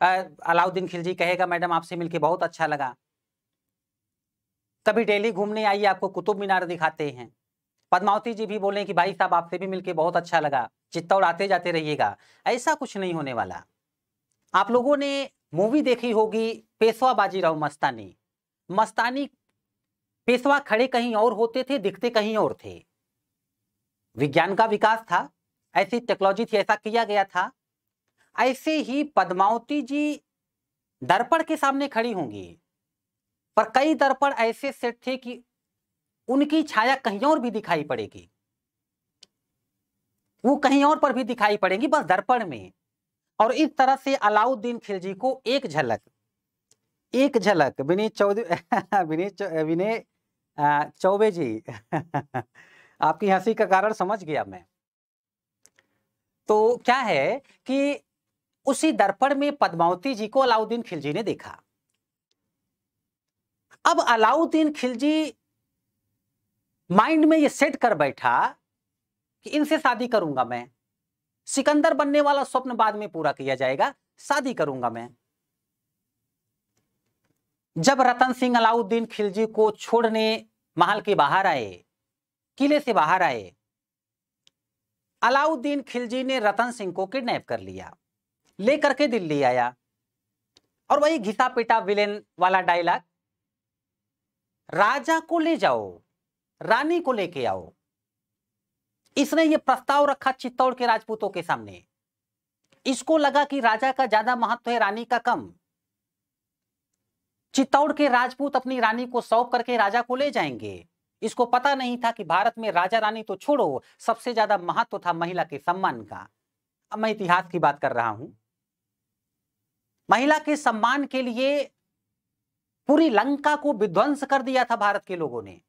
अलाउद्दीन खिलजी कहेगा मैडम आपसे मिलके बहुत अच्छा लगा कभी डेली घूमने आइए आपको कुतुब मीनार दिखाते हैं पदमावती जी भी बोले कि भाई साहब आपसे भी मिलके बहुत अच्छा लगा चित्तौड़ आते जाते रहिएगा ऐसा कुछ नहीं होने वाला आप लोगों ने मूवी देखी होगी पेशवा बाजीराव मस्तानी मस्तानी पेशवा खड़े कहीं और होते थे दिखते कहीं और थे विज्ञान का विकास था ऐसी टेक्नोलॉजी थी ऐसा किया गया था ऐसे ही पद्मावती जी दर्पण के सामने खड़ी होंगी पर कई दर्पण ऐसे सेट थे कि उनकी छाया कहीं और भी दिखाई पड़ेगी वो कहीं और पर भी दिखाई पड़ेगी बस दर्पण में और इस तरह से अलाउद्दीन खिलजी को एक झलक एक झलक विनीत चौधरी विनीत विनय चौबे जी आपकी हंसी का कारण समझ गया मैं तो क्या है कि उसी दर्पण में पद्मावती जी को अलाउद्दीन खिलजी ने देखा अब अलाउद्दीन खिलजी माइंड में ये सेट कर बैठा कि इनसे शादी करूंगा मैं सिकंदर बनने वाला स्वप्न बाद में पूरा किया जाएगा शादी करूंगा मैं जब रतन सिंह अलाउद्दीन खिलजी को छोड़ने महल के बाहर आए किले से बाहर आए अलाउद्दीन खिलजी ने रतन सिंह को किडनैप कर लिया लेकर के दिल्ली आया और वही घिसा पिटा विलेन वाला डायलॉग राजा को ले जाओ रानी को लेके आओ इसने ये प्रस्ताव रखा चित्तौड़ के राजपूतों के सामने इसको लगा कि राजा का ज्यादा महत्व है रानी का कम चित्तौड़ के राजपूत अपनी रानी को सौंप करके राजा को ले जाएंगे इसको पता नहीं था कि भारत में राजा रानी तो छोड़ो सबसे ज्यादा महत्व था महिला के सम्मान का अब मैं इतिहास की बात कर रहा हूं महिला के सम्मान के लिए पूरी लंका को विध्वंस कर दिया था भारत के लोगों ने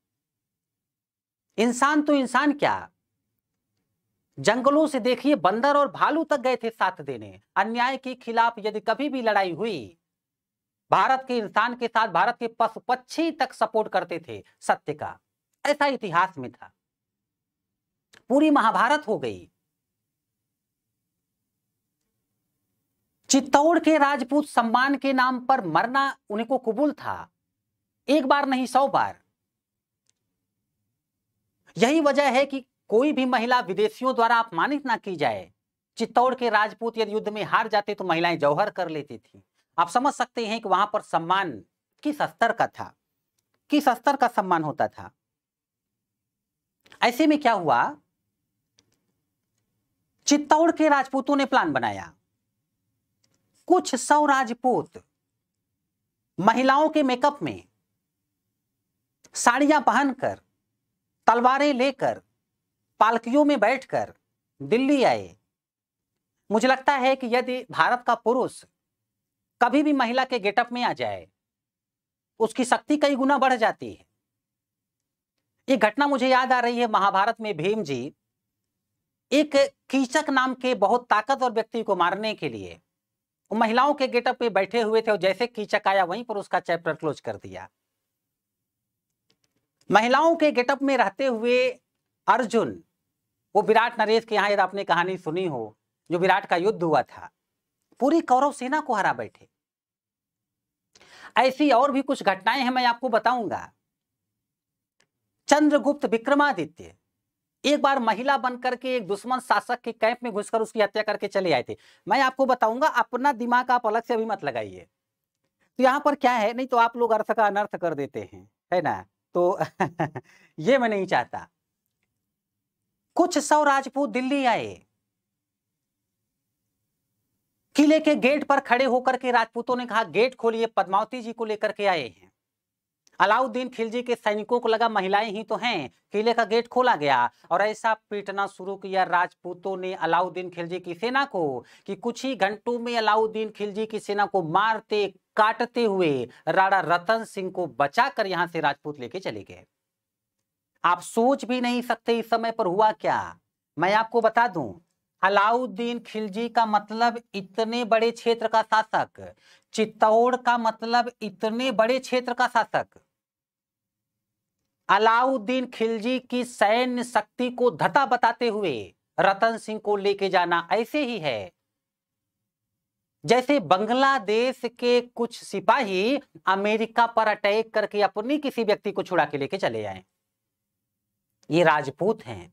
इंसान तो इंसान क्या जंगलों से देखिए बंदर और भालू तक गए थे साथ देने अन्याय के खिलाफ यदि कभी भी लड़ाई हुई भारत के इंसान के साथ भारत के पशु पक्षी तक सपोर्ट करते थे सत्य का ऐसा इतिहास में था पूरी महाभारत हो गई चित्तौड़ के राजपूत सम्मान के नाम पर मरना उनको कबूल था एक बार नहीं सौ बार यही वजह है कि कोई भी महिला विदेशियों द्वारा अपमानित ना की जाए चित्तौड़ के राजपूत यदि युद्ध में हार जाते तो महिलाएं जौहर कर लेती थी आप समझ सकते हैं कि वहां पर सम्मान किस स्तर का था किस स्तर का सम्मान होता था ऐसे में क्या हुआ चित्तौड़ के राजपूतों ने प्लान बनाया कुछ सौ राजपूत महिलाओं के मेकअप में साड़ियां पहनकर तलवारें लेकर पालकियों में बैठकर दिल्ली आए मुझे लगता है कि यदि भारत का पुरुष कभी भी महिला के गेटअप में आ जाए उसकी शक्ति कई गुना बढ़ जाती है ये घटना मुझे याद आ रही है महाभारत में भीम जी एक कीचक नाम के बहुत ताकतवर व्यक्ति को मारने के लिए वो महिलाओं के गेटअप में बैठे हुए थे और जैसे कीचक आया वहीं पर उसका चैप्टर क्लोज कर दिया महिलाओं के गेटअप में रहते हुए अर्जुन वो विराट नरेश के यहाँ यदि आपने कहानी सुनी हो जो विराट का युद्ध हुआ था पूरी कौरव सेना को हरा बैठे ऐसी और भी कुछ घटनाएं हैं मैं आपको बताऊंगा चंद्रगुप्त विक्रमादित्य एक बार महिला बनकर के एक दुश्मन शासक के कैंप में घुसकर उसकी हत्या करके चले आए थे मैं आपको बताऊंगा अपना दिमाग आप अलग से अभी मत लगाइए तो यहाँ पर क्या है नहीं तो आप लोग अर्थ का अनर्थ कर देते हैं है ना तो ये मैं नहीं चाहता कुछ सौ राजपूत दिल्ली आए किले के गेट पर खड़े होकर के राजपूतों ने कहा गेट खोलिए पद्मावती जी को लेकर के आए हैं अलाउद्दीन खिलजी के सैनिकों को लगा महिलाएं ही तो हैं किले का गेट खोला गया और ऐसा पीटना शुरू किया राजपूतों ने अलाउद्दीन खिलजी की सेना को कि कुछ ही घंटों में अलाउद्दीन खिलजी की सेना को मारते काटते हुए राणा रतन सिंह को बचाकर यहां से राजपूत लेके चले गए आप सोच भी नहीं सकते इस समय पर हुआ क्या मैं आपको बता दूं अलाउद्दीन खिलजी का मतलब इतने बड़े क्षेत्र का शासक चित्तौड़ का मतलब इतने बड़े क्षेत्र का शासक अलाउद्दीन खिलजी की सैन्य शक्ति को धता बताते हुए रतन सिंह को लेके जाना ऐसे ही है जैसे बांग्लादेश के कुछ सिपाही अमेरिका पर अटैक करके अपनी किसी व्यक्ति को छुड़ा के लेके चले आए ये राजपूत हैं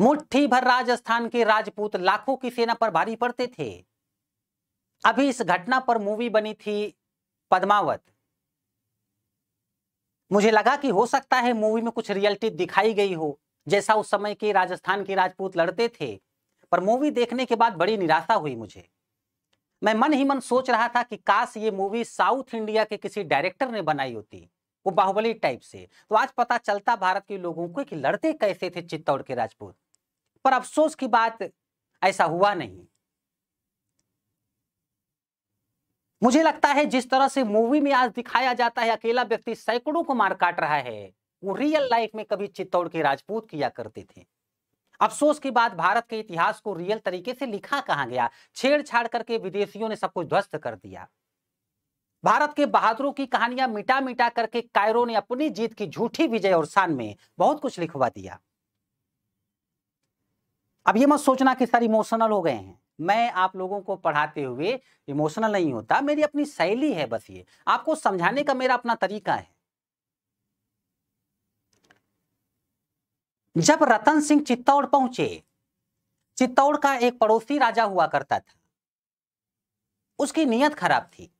मुट्ठी भर राजस्थान के राजपूत लाखों की सेना पर भारी पड़ते थे अभी इस घटना पर मूवी बनी थी पद्मावत मुझे लगा कि हो सकता है मूवी में कुछ रियलिटी दिखाई गई हो जैसा उस समय के राजस्थान के राजपूत लड़ते थे पर मूवी देखने के बाद बड़ी निराशा हुई मुझे मैं मन ही मन सोच रहा था कि काश ये मूवी साउथ इंडिया के किसी डायरेक्टर ने बनाई होती वो बाहुबली टाइप से तो आज पता चलता भारत के लोगों को कि लड़ते कैसे थे चित्तौड़ के राजपूत पर अफसोस की बात ऐसा हुआ नहीं मुझे लगता है जिस तरह से मूवी में आज दिखाया जाता है अकेला व्यक्ति सैकड़ों को मार काट रहा है वो रियल लाइफ में कभी चित्तौड़ के राजपूत किया करते थे अफसोस की बात भारत के इतिहास को रियल तरीके से लिखा कहा गया छेड़छाड़ करके विदेशियों ने सब कुछ ध्वस्त कर दिया भारत के बहादुरों की कहानियां मिटा मिटा करके कायरो ने अपनी जीत की झूठी विजय और शान में बहुत कुछ लिखवा दिया अब ये मत सोचना कि सर इमोशनल हो गए हैं मैं आप लोगों को पढ़ाते हुए इमोशनल नहीं होता मेरी अपनी शैली है बस ये आपको समझाने का मेरा अपना तरीका है जब रतन सिंह चित्तौड़ पहुंचे चित्तौड़ का एक पड़ोसी राजा हुआ करता था उसकी नीयत खराब थी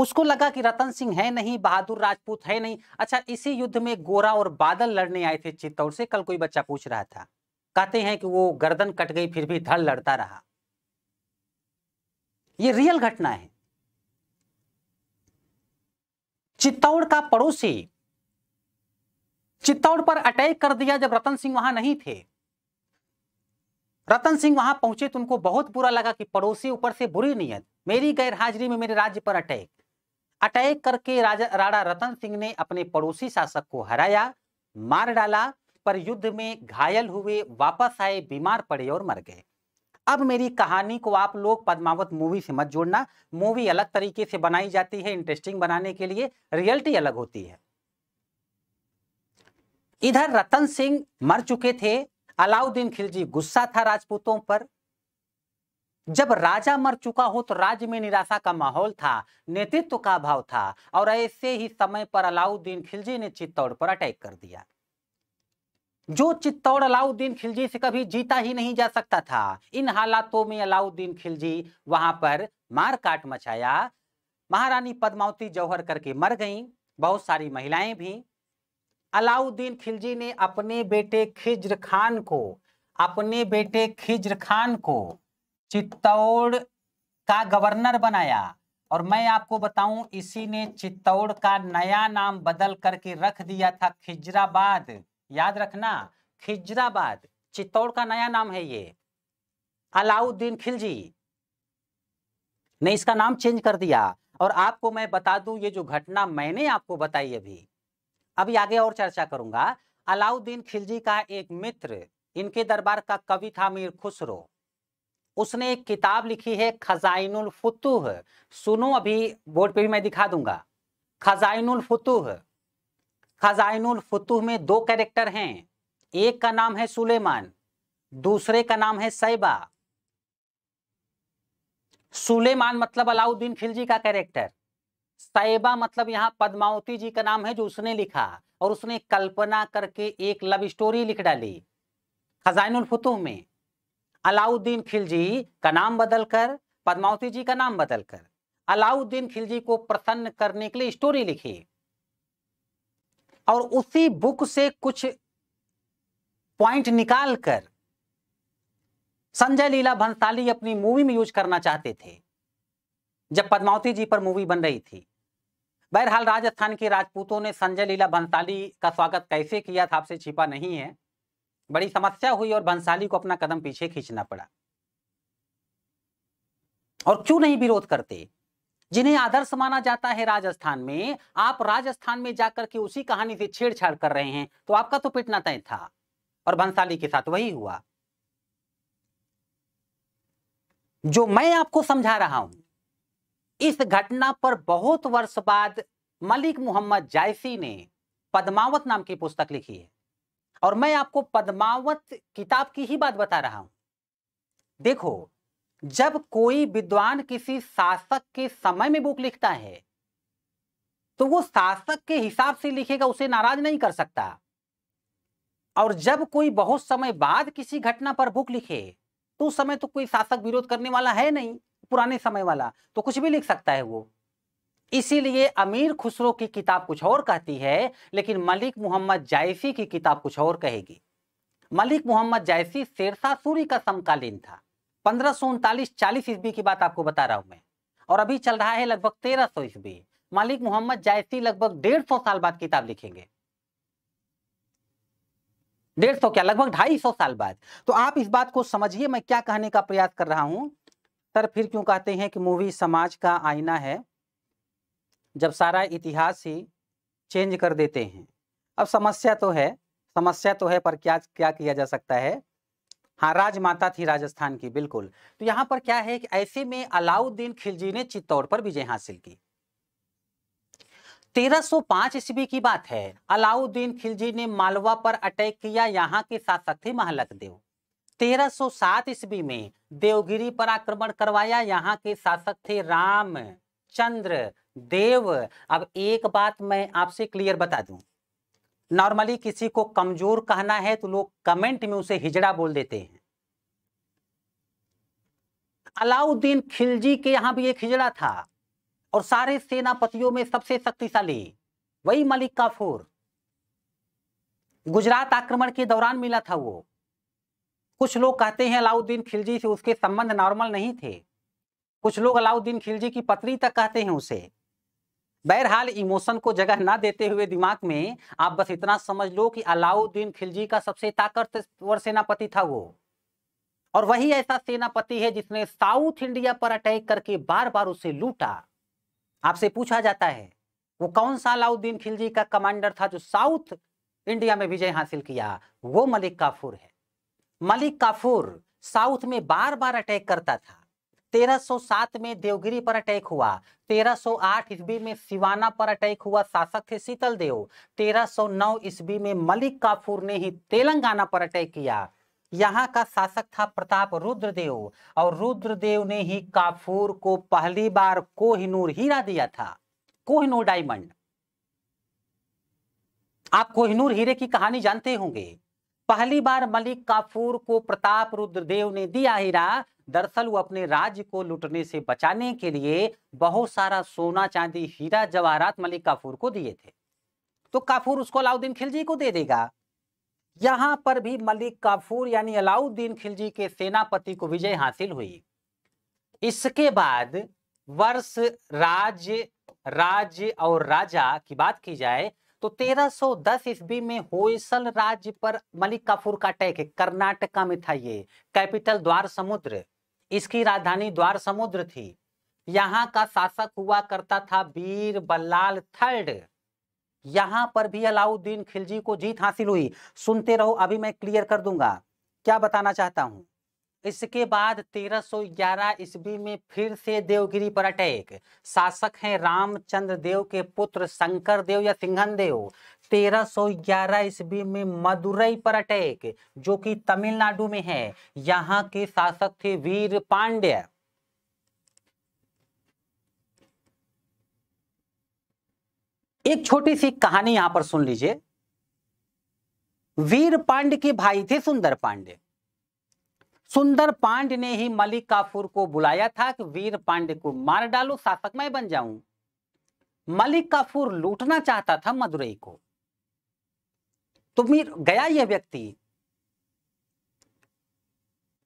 उसको लगा कि रतन सिंह है नहीं बहादुर राजपूत है नहीं अच्छा इसी युद्ध में गोरा और बादल लड़ने आए थे चित्तौड़ से कल कोई बच्चा पूछ रहा था कहते हैं कि वो गर्दन कट गई फिर भी धड़ लड़ता रहा ये रियल घटना है चित्तौड़ का पड़ोसी चित्तौड़ पर अटैक कर दिया जब रतन सिंह वहां नहीं थे रतन सिंह वहां पहुंचे तो उनको बहुत बुरा लगा कि पड़ोसी ऊपर से बुरी नीयत मेरी गैरहाजिरी में मेरे राज्य पर अटैक अटैक करके राजा राणा रतन सिंह ने अपने पड़ोसी शासक को हराया मार डाला पर युद्ध में घायल हुए वापस आए बीमार पड़े और मर गए अब मेरी कहानी को आप लोग पद्मावत मूवी से मत जोड़ना मूवी अलग तरीके से बनाई जाती है इंटरेस्टिंग बनाने के लिए रियलिटी अलग होती है इधर रतन सिंह मर चुके थे अलाउद्दीन खिलजी गुस्सा था राजपूतों पर जब राजा मर चुका हो तो राज्य में निराशा का माहौल था नेतृत्व का अभाव था और ऐसे ही समय पर अलाउद्दीन खिलजी ने चित्तौड़ पर अटैक कर दिया जो चित्तौड़ अलाउद्दीन खिलजी से कभी जीता ही नहीं जा सकता था इन हालातों में अलाउद्दीन खिलजी वहां पर मार काट मचाया महारानी पद्मावती जौहर करके मर गईं बहुत सारी महिलाएं भी अलाउद्दीन खिलजी ने अपने बेटे खिज्र खान को अपने बेटे खिज्र खान को चित्तौड़ का गवर्नर बनाया और मैं आपको बताऊं इसी ने चित्तौड़ का नया नाम बदल करके रख दिया था खिजराबाद याद रखना खिजराबाद चित्तौड़ का नया नाम है ये अलाउद्दीन खिलजी ने इसका नाम चेंज कर दिया और आपको मैं बता दूं ये जो घटना मैंने आपको बताई अभी अभी आगे और चर्चा करूंगा अलाउद्दीन खिलजी का एक मित्र इनके दरबार का कवि था मीर खुसरो उसने एक किताब लिखी है खजाइनुल फुतूह सुनो अभी बोर्ड पे भी मैं दिखा दूंगा खजाइनुल फुतूह खजाइनुल फतूह में दो कैरेक्टर हैं एक का नाम है सुलेमान दूसरे का नाम है सैबा सुलेमान मतलब अलाउद्दीन खिलजी का कैरेक्टर सैबा मतलब यहाँ पद्मावती जी का नाम है जो उसने लिखा और उसने कल्पना करके एक लव स्टोरी लिख डाली खजाइनुल फतूह में अलाउद्दीन खिलजी का नाम बदलकर पद्मावती जी का नाम बदलकर अलाउद्दीन खिलजी को प्रसन्न करने के लिए स्टोरी लिखी और उसी बुक से कुछ पॉइंट निकालकर संजय लीला भंसाली अपनी मूवी में यूज करना चाहते थे जब पद्मावती जी पर मूवी बन रही थी बहरहाल राजस्थान के राजपूतों ने संजय लीला भंसाली का स्वागत कैसे किया था आपसे छिपा नहीं है बड़ी समस्या हुई और भंसाली को अपना कदम पीछे खींचना पड़ा और क्यों नहीं विरोध करते जिन्हें आदर्श माना जाता है राजस्थान में आप राजस्थान में जाकर के उसी कहानी से छेड़छाड़ कर रहे हैं तो आपका तो पिटना तय था और भंसाली के साथ वही हुआ जो मैं आपको समझा रहा हूं इस घटना पर बहुत वर्ष बाद मलिक मोहम्मद जायसी ने पद्मावत नाम की पुस्तक लिखी है और मैं आपको पद्मावत किताब की ही बात बता रहा हूं देखो जब कोई विद्वान किसी शासक के समय में बुक लिखता है तो वो शासक के हिसाब से लिखेगा उसे नाराज नहीं कर सकता और जब कोई बहुत समय बाद किसी घटना पर बुक लिखे तो उस समय तो कोई शासक विरोध करने वाला है नहीं पुराने समय वाला तो कुछ भी लिख सकता है वो इसीलिए अमीर खुसरो की किताब कुछ और कहती है लेकिन मलिक मोहम्मद जायसी की किताब कुछ और कहेगी मलिक मोहम्मद जायसी शेरशाह सूरी का समकालीन था पंद्रह सौ उनतालीस चालीस ईस्वी की बात आपको बता रहा हूं मैं और अभी चल रहा है लगभग तेरह सौ ईस्वी मालिक मोहम्मद जायसी लगभग डेढ़ सौ साल बाद किताब लिखेंगे डेढ़ सौ क्या लगभग ढाई सौ साल बाद तो आप इस बात को समझिए मैं क्या कहने का प्रयास कर रहा हूं सर फिर क्यों कहते हैं कि मूवी समाज का आईना है जब सारा इतिहास ही चेंज कर देते हैं अब समस्या तो है समस्या तो है पर क्या क्या किया जा सकता है हाँ राजमाता थी राजस्थान की बिल्कुल तो यहाँ पर क्या है कि ऐसे में अलाउद्दीन खिलजी ने चित्तौड़ पर विजय हासिल की 1305 ईस्वी की बात है अलाउद्दीन खिलजी ने मालवा पर अटैक किया यहाँ के शासक थे महलक देव 1307 ईस्वी में देवगिरी पर आक्रमण करवाया यहाँ के शासक थे राम चंद्र देव अब एक बात मैं आपसे क्लियर बता दूं नॉर्मली किसी को कमजोर कहना है तो लोग कमेंट में उसे हिजड़ा बोल देते हैं अलाउद्दीन खिलजी के यहां भी एक हिजड़ा था और सारे सेनापतियों में सबसे शक्तिशाली वही मलिक काफूर गुजरात आक्रमण के दौरान मिला था वो कुछ लोग कहते हैं अलाउद्दीन खिलजी से उसके संबंध नॉर्मल नहीं थे कुछ लोग अलाउद्दीन खिलजी की पत्नी तक कहते हैं उसे बहरहाल इमोशन को जगह ना देते हुए दिमाग में आप बस इतना समझ लो कि अलाउद्दीन खिलजी का सबसे ताकतवर सेनापति था वो और वही ऐसा सेनापति है जिसने साउथ इंडिया पर अटैक करके बार बार उसे लूटा आपसे पूछा जाता है वो कौन सा अलाउद्दीन खिलजी का कमांडर था जो साउथ इंडिया में विजय हासिल किया वो मलिक काफूर है मलिक काफूर साउथ में बार बार अटैक करता था 1307 में देवगिरी पर अटैक हुआ 1308 ईस्वी में सिवाना पर अटैक हुआ शासक थे शीतल देव सो ईस्वी में मलिक काफूर ने ही तेलंगाना पर अटैक किया यहाँ का शासक था प्रताप रुद्रदेव और रुद्रदेव ने ही काफूर को पहली बार कोहिनूर हीरा दिया था कोहिनूर डायमंड आप कोहिनूर हीरे की कहानी जानते होंगे पहली बार मलिक काफूर को प्रताप रुद्रदेव ने दिया हीरा दरअसल वो अपने राज्य को लुटने से बचाने के लिए बहुत सारा सोना चांदी हीरा जवाहरात मलिक काफूर को दिए थे तो काफूर उसको अलाउद्दीन खिलजी को दे देगा यहां पर भी मलिक काफूर यानी अलाउद्दीन खिलजी के सेनापति को विजय हासिल हुई इसके बाद वर्ष राज्य राज्य और राजा की बात की जाए तो 1310 ईस्वी में होयसल राज्य पर मलिक काफूर का अटैक है कर्नाटका में था ये कैपिटल द्वार समुद्र इसकी राजधानी द्वार समुद्र थी यहाँ का शासक हुआ करता था वीर बल्लाल थर्ड यहाँ पर भी अलाउद्दीन खिलजी को जीत हासिल हुई सुनते रहो अभी मैं क्लियर कर दूंगा क्या बताना चाहता हूं इसके बाद 1311 ईस्वी में फिर से देवगिरी पर अटैक शासक हैं रामचंद्र देव के पुत्र शंकर देव या सिंघन देव ग्यारह ईस्वी में मदुरई पर अटैक जो कि तमिलनाडु में है यहाँ के शासक थे वीर पांड्य एक छोटी सी कहानी यहां पर सुन लीजिए वीर पांड्य के भाई थे सुंदर पांडे सुंदर पांडे ने ही मलिक काफूर को बुलाया था कि वीर पांडे को मार डालो शासक मैं बन जाऊं मलिक काफूर लूटना चाहता था मदुरई को तो वीर गया यह व्यक्ति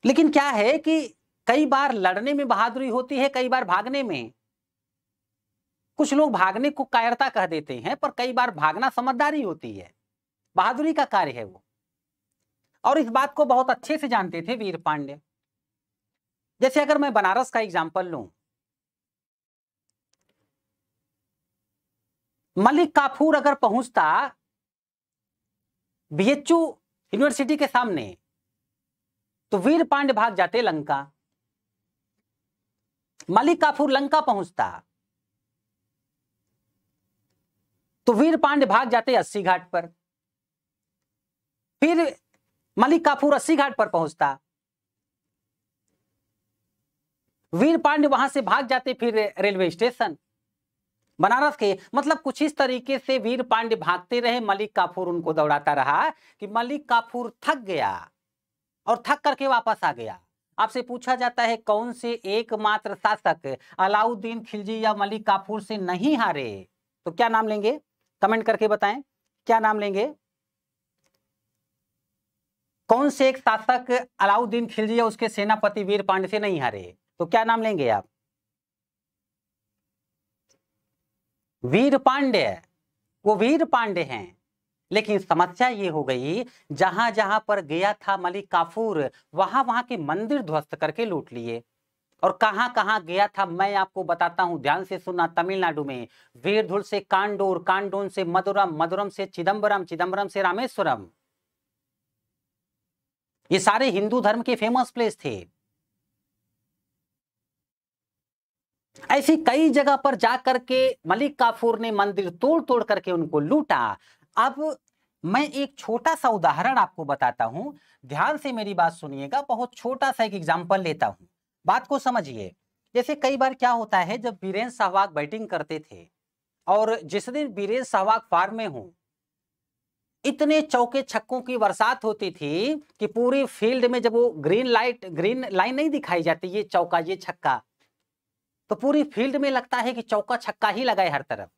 लेकिन क्या है कि कई बार लड़ने में बहादुरी होती है कई बार भागने में कुछ लोग भागने को कायरता कह देते हैं पर कई बार भागना समझदारी होती है बहादुरी का कार्य है वो और इस बात को बहुत अच्छे से जानते थे वीर पांडे जैसे अगर मैं बनारस का एग्जाम्पल लू मलिक काफूर अगर पहुंचता बीएचयू यूनिवर्सिटी के सामने तो वीर पांडे भाग जाते लंका मलिक काफूर लंका पहुंचता तो वीर पांडे भाग जाते अस्सी घाट पर फिर मलिक काफूर अस्सी घाट पर पहुंचता वीर पांडे वहां से भाग जाते फिर रेलवे स्टेशन बनारस के मतलब कुछ इस तरीके से वीर पांडे भागते रहे मलिक काफूर उनको दौड़ाता रहा कि मलिक काफूर थक गया और थक करके वापस आ गया आपसे पूछा जाता है कौन से एकमात्र शासक अलाउद्दीन खिलजी या मलिक काफूर से नहीं हारे तो क्या नाम लेंगे कमेंट करके बताएं क्या नाम लेंगे कौन से एक शासक अलाउद्दीन खिलजी या उसके सेनापति वीर पांडे से नहीं हारे तो क्या नाम लेंगे आप वीर पांडे वो वीर पांडे हैं लेकिन समस्या ये हो गई जहां जहां पर गया था मलिक काफूर वहां वहां के मंदिर ध्वस्त करके लूट लिए और कहां कहां गया था मैं आपको बताता हूं ध्यान से सुना तमिलनाडु में वीरधुल से कांडोर कांडोन से मधुरम मधुरम से चिदम्बरम चिदम्बरम से रामेश्वरम ये सारे हिंदू धर्म के फेमस प्लेस थे ऐसी कई जगह पर जाकर के मलिक काफूर ने मंदिर तोड़ तोड़ करके उनको लूटा अब मैं एक छोटा सा उदाहरण आपको बताता हूं ध्यान से मेरी बात सुनिएगा बहुत छोटा सा एक एग्जाम्पल लेता हूं बात को समझिए जैसे कई बार क्या होता है जब बीरेन्द्र सहवाग बैटिंग करते थे और जिस दिन बीरेन्द्र सहवाग फार्म में हूं इतने चौके छक्कों की बरसात होती थी कि पूरी फील्ड में जब वो ग्रीन लाइट ग्रीन लाइन नहीं दिखाई जाती ये चौका ये छक्का तो पूरी फील्ड में लगता है कि चौका छक्का ही लगाए हर तरफ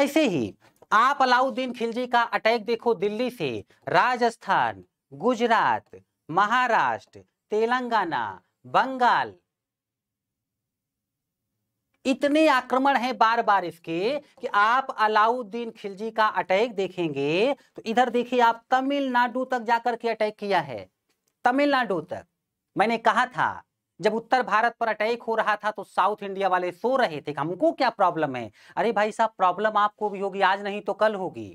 ऐसे ही आप अलाउद्दीन खिलजी का अटैक देखो दिल्ली से राजस्थान गुजरात महाराष्ट्र तेलंगाना बंगाल इतने आक्रमण हैं बार बार इसके कि आप अलाउद्दीन खिलजी का अटैक देखेंगे तो इधर देखिए आप तमिलनाडु तक जाकर के अटैक किया है तमिलनाडु तक मैंने कहा था जब उत्तर भारत पर अटैक हो रहा था तो साउथ इंडिया वाले सो रहे थे हमको क्या प्रॉब्लम है अरे भाई साहब प्रॉब्लम आपको भी होगी आज नहीं तो कल होगी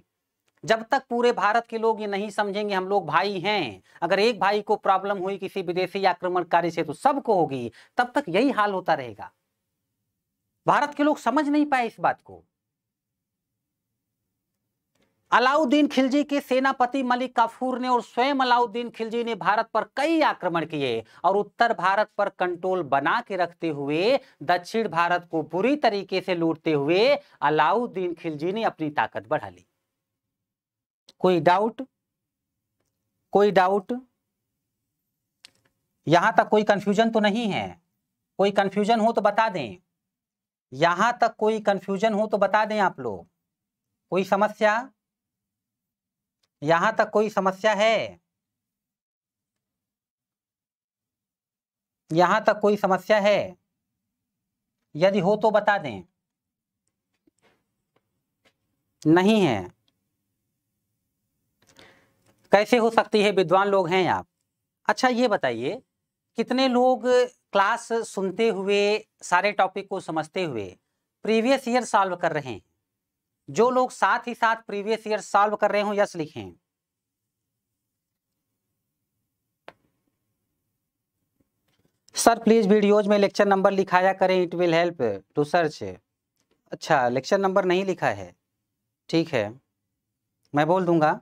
जब तक पूरे भारत के लोग ये नहीं समझेंगे हम लोग भाई हैं अगर एक भाई को प्रॉब्लम हुई किसी विदेशी आक्रमणकारी से तो सबको होगी तब तक यही हाल होता रहेगा भारत के लोग समझ नहीं पाए इस बात को अलाउद्दीन खिलजी के सेनापति मलिक काफूर ने और स्वयं अलाउद्दीन खिलजी ने भारत पर कई आक्रमण किए और उत्तर भारत पर कंट्रोल बना के रखते हुए दक्षिण भारत को बुरी तरीके से लूटते हुए अलाउद्दीन खिलजी ने अपनी ताकत बढ़ा ली कोई डाउट कोई डाउट यहां तक कोई कंफ्यूजन तो नहीं है कोई कंफ्यूजन हो तो बता दें यहां तक कोई कंफ्यूजन हो तो बता दें आप लोग कोई समस्या यहां तक कोई समस्या है यहां तक कोई समस्या है यदि हो तो बता दें नहीं है कैसे हो सकती है विद्वान लोग हैं आप अच्छा ये बताइए कितने लोग क्लास सुनते हुए सारे टॉपिक को समझते हुए प्रीवियस ईयर सॉल्व कर रहे हैं जो लोग साथ ही साथ प्रीवियस ईयर सॉल्व कर रहे हो यस लिखें सर प्लीज वीडियोज में लेक्चर नंबर लिखाया करें it will help to search अच्छा लेक्चर नंबर नहीं लिखा है ठीक है मैं बोल दूंगा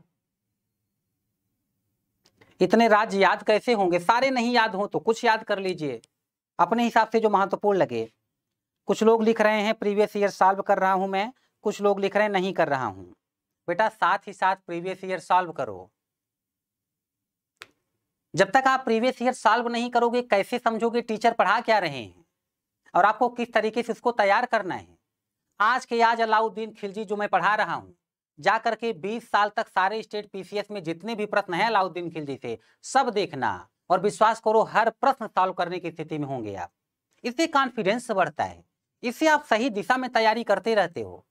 इतने राज्य याद कैसे होंगे सारे नहीं याद हो तो कुछ याद कर लीजिए अपने हिसाब से जो महत्वपूर्ण लगे कुछ लोग लिख रहे हैं प्रीवियस ईयर सॉल्व कर रहा हूं मैं कुछ लोग लिख रहे हैं नहीं कर रहा हूँ बेटा साथ ही साथ प्रीवियस ईयर सॉल्व करो जब तक आप प्रीवियस ईयर सॉल्व नहीं करोगे कैसे समझोगे टीचर पढ़ा क्या रहे हैं और आपको किस तरीके से उसको तैयार करना है आज के आज अलाउद्दीन खिलजी जो मैं पढ़ा रहा हूँ जा करके 20 साल तक सारे स्टेट पीसीएस में जितने भी प्रश्न हैं अलाउद्दीन खिलजी से सब देखना और विश्वास करो हर प्रश्न सॉल्व करने की स्थिति में होंगे आप इससे कॉन्फिडेंस बढ़ता है इससे आप सही दिशा में तैयारी करते रहते हो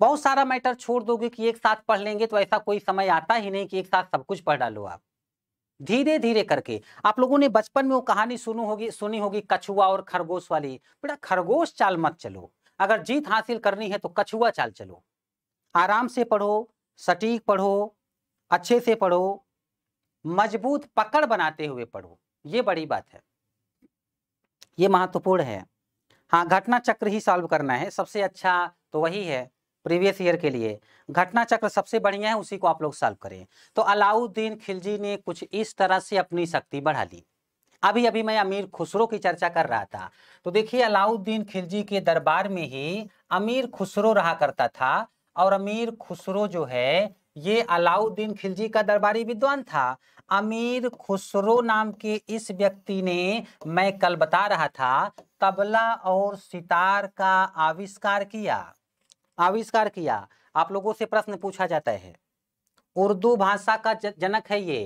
बहुत सारा मैटर छोड़ दोगे कि एक साथ पढ़ लेंगे तो ऐसा कोई समय आता ही नहीं कि एक साथ सब कुछ पढ़ डालो आप धीरे धीरे करके आप लोगों ने बचपन में वो कहानी सुनू होगी सुनी होगी कछुआ और खरगोश वाली बेटा खरगोश चाल मत चलो अगर जीत हासिल करनी है तो कछुआ चाल चलो आराम से पढ़ो सटीक पढ़ो अच्छे से पढ़ो मजबूत पकड़ बनाते हुए पढ़ो ये बड़ी बात है ये महत्वपूर्ण है हाँ घटना चक्र ही सॉल्व करना है सबसे अच्छा तो वही है प्रीवियस ईयर के लिए घटना चक्र सबसे बढ़िया है उसी को आप लोग सॉल्व करें तो अलाउद्दीन खिलजी ने कुछ इस तरह से अपनी शक्ति बढ़ा ली अभी अभी मैं अमीर खुसरो की चर्चा कर रहा था तो देखिए अलाउद्दीन खिलजी के दरबार में ही अमीर खुसरो रहा करता था और अमीर खुसरो जो है ये अलाउद्दीन खिलजी का दरबारी विद्वान था अमीर खुसरो नाम के इस व्यक्ति ने मैं कल बता रहा था तबला और सितार का आविष्कार किया आविष्कार किया आप लोगों से प्रश्न पूछा जाता है उर्दू भाषा का जनक है ये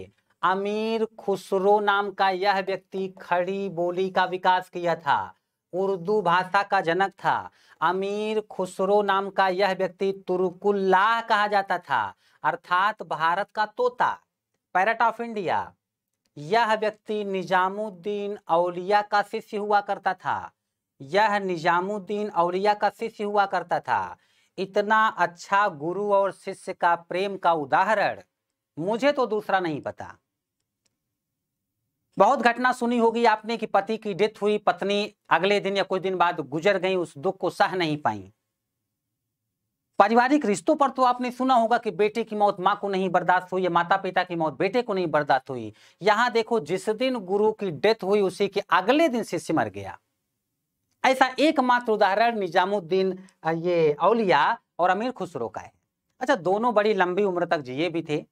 अमीर खुसरो नाम का यह व्यक्ति खड़ी बोली का विकास किया था उर्दू भाषा का जनक था अमीर खुसरो नाम का यह व्यक्ति तुर्कुल्लाह कहा जाता था अर्थात भारत का तोता पैरट ऑफ इंडिया यह व्यक्ति निजामुद्दीन औलिया का शिष्य हुआ करता था यह निजामुद्दीन औलिया का शिष्य हुआ करता था इतना अच्छा गुरु और शिष्य का प्रेम का उदाहरण मुझे तो दूसरा नहीं पता बहुत घटना सुनी होगी आपने कि पति की डेथ हुई पत्नी अगले दिन या कुछ दिन बाद गुजर गई उस दुख को सह नहीं पाई पारिवारिक रिश्तों पर तो आपने सुना होगा कि बेटे की मौत माँ को नहीं बर्दाश्त हुई या माता पिता की मौत बेटे को नहीं बर्दाश्त हुई यहां देखो जिस दिन गुरु की डेथ हुई उसी के अगले दिन से सिमर गया ऐसा एकमात्र उदाहरण निजामुद्दीन ये अलिया और अमीर खुसरो का है अच्छा दोनों बड़ी लंबी उम्र तक जिए भी थे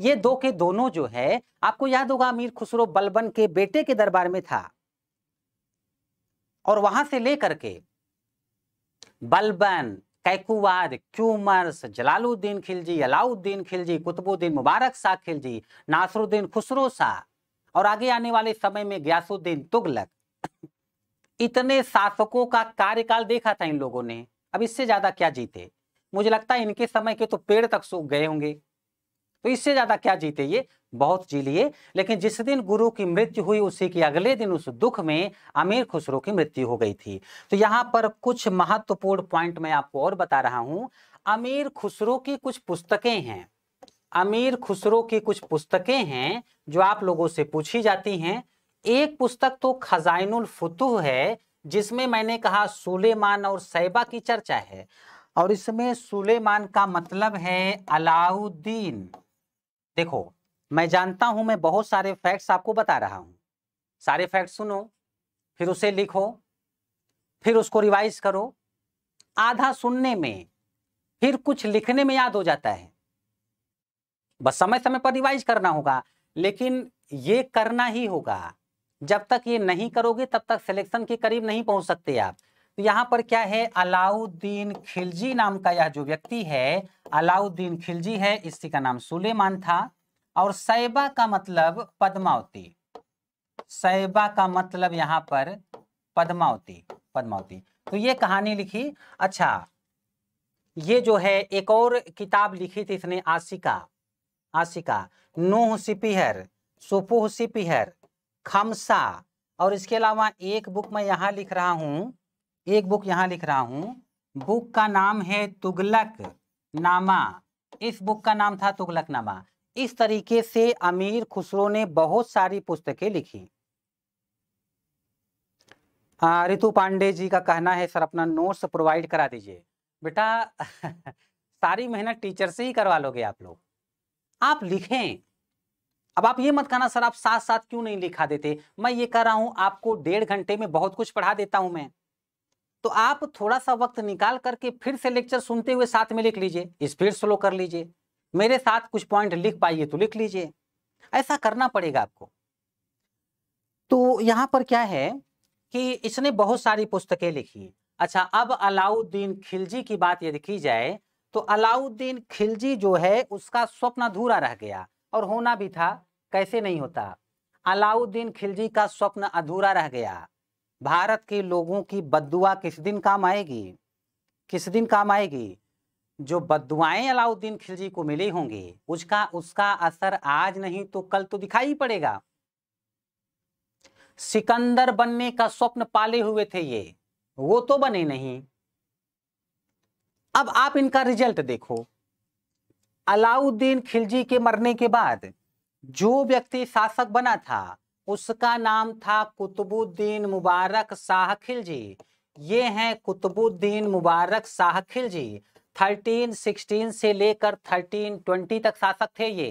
ये दो के दोनों जो है आपको याद होगा अमीर खुसरो बलबन के बेटे के दरबार में था और वहां से लेकर के बलबन कैकुवाद क्यूमर्स जलालुद्दीन खिलजी अलाउद्दीन खिलजी कुतुबुद्दीन मुबारक शाह खिलजी नासरुद्दीन खुसरो शाह और आगे आने वाले समय में ग्यासुद्दीन तुगलक इतने शासकों का कार्यकाल देखा था इन लोगों ने अब इससे ज्यादा क्या जीते मुझे लगता है इनके समय के तो पेड़ तक सूख गए होंगे तो इससे ज्यादा क्या जीते ये बहुत जी लिए लेकिन जिस दिन गुरु की मृत्यु हुई उसी के अगले दिन उस दुख में अमीर खुसरो की मृत्यु हो गई थी तो यहाँ पर कुछ महत्वपूर्ण पॉइंट मैं आपको और बता रहा हूँ अमीर खुसरो की कुछ पुस्तकें हैं अमीर खुसरो की कुछ पुस्तकें हैं जो आप लोगों से पूछी जाती हैं एक पुस्तक तो खजाइनुल फतुह है जिसमें मैंने कहा सुलेमान और सैबा की चर्चा है और इसमें सुलेमान का मतलब है अलाउद्दीन देखो मैं जानता हूं मैं बहुत सारे फैक्ट्स आपको बता रहा हूं सारे फैक्ट सुनो फिर उसे लिखो फिर उसको रिवाइज करो आधा सुनने में फिर कुछ लिखने में याद हो जाता है बस समय समय पर रिवाइज करना होगा लेकिन ये करना ही होगा जब तक ये नहीं करोगे तब तक सिलेक्शन के करीब नहीं पहुंच सकते आप तो यहाँ पर क्या है अलाउद्दीन खिलजी नाम का यह जो व्यक्ति है अलाउद्दीन खिलजी है इसी का नाम सुलेमान था और सैबा का मतलब पद्मावती सैबा का मतलब यहाँ पर पद्मावती पद्मावती तो ये कहानी लिखी अच्छा ये जो है एक और किताब लिखी थी इसने आशिका आशिका नूह सिपिहर सुपुह सिपिहर खमसा और इसके अलावा एक बुक मैं यहाँ लिख रहा हूँ एक बुक यहाँ लिख रहा हूँ बुक का नाम है तुगलक नामा इस बुक का नाम था तुगलक नामा इस तरीके से अमीर खुसरो ने बहुत सारी पुस्तकें लिखी रितु पांडे जी का कहना है सर अपना नोट्स प्रोवाइड करा दीजिए बेटा सारी मेहनत टीचर से ही करवा लोगे आप लोग आप लिखें अब आप ये मत कहना सर आप साथ साथ क्यों नहीं लिखा देते मैं ये कह रहा हूं आपको डेढ़ घंटे में बहुत कुछ पढ़ा देता हूं मैं तो आप थोड़ा सा वक्त निकाल करके फिर से लेक्चर सुनते हुए साथ में लिख लीजिए स्पीड स्लो कर लीजिए मेरे साथ कुछ पॉइंट लिख पाइए तो लिख लीजिए ऐसा करना पड़ेगा आपको तो यहाँ पर क्या है कि इसने बहुत सारी पुस्तकें लिखी अच्छा अब अलाउद्दीन खिलजी की बात यदि की जाए तो अलाउद्दीन खिलजी जो है उसका स्वप्न अधूरा रह गया और होना भी था कैसे नहीं होता अलाउद्दीन खिलजी का स्वप्न अधूरा रह गया भारत के लोगों की बदुआ किस दिन काम आएगी किस दिन काम आएगी जो बदुआएं अलाउद्दीन खिलजी को मिले होंगे उसका उसका असर आज नहीं तो कल तो दिखाई पड़ेगा सिकंदर बनने का स्वप्न पाले हुए थे ये वो तो बने नहीं अब आप इनका रिजल्ट देखो अलाउद्दीन खिलजी के मरने के बाद जो व्यक्ति शासक बना था उसका नाम था कुतुबुद्दीन मुबारक साहखिल जी ये हैं कुतुबुद्दीन मुबारक साहखिल जी सिक्सटीन से लेकर ट्वेंटी तक शासक थे ये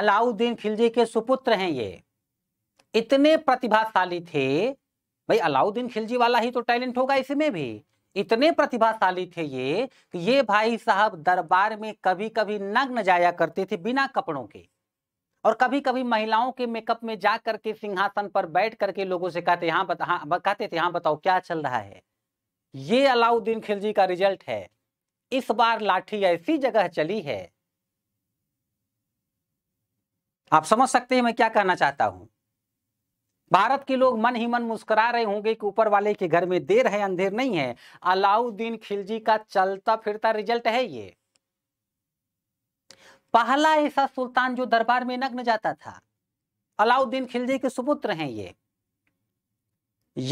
अलाउद्दीन खिलजी के सुपुत्र हैं ये इतने प्रतिभाशाली थे भाई अलाउद्दीन खिलजी वाला ही तो टैलेंट होगा इसमें भी इतने प्रतिभाशाली थे ये कि ये भाई साहब दरबार में कभी कभी नग्न जाया करते थे बिना कपड़ों के और कभी कभी महिलाओं के मेकअप में जा करके सिंहासन पर बैठ करके लोगों से कहते यहाँ बता हाँ, हाँ कहते थे यहाँ बताओ क्या चल रहा है ये अलाउद्दीन खिलजी का रिजल्ट है इस बार लाठी ऐसी जगह चली है आप समझ सकते हैं मैं क्या कहना चाहता हूं भारत के लोग मन ही मन मुस्कुरा रहे होंगे कि ऊपर वाले के घर में देर है अंधेर नहीं है अलाउद्दीन खिलजी का चलता फिरता रिजल्ट है ये पहला ऐसा सुल्तान जो दरबार में नग्न जाता था अलाउद्दीन खिलजी के सुपुत्र हैं ये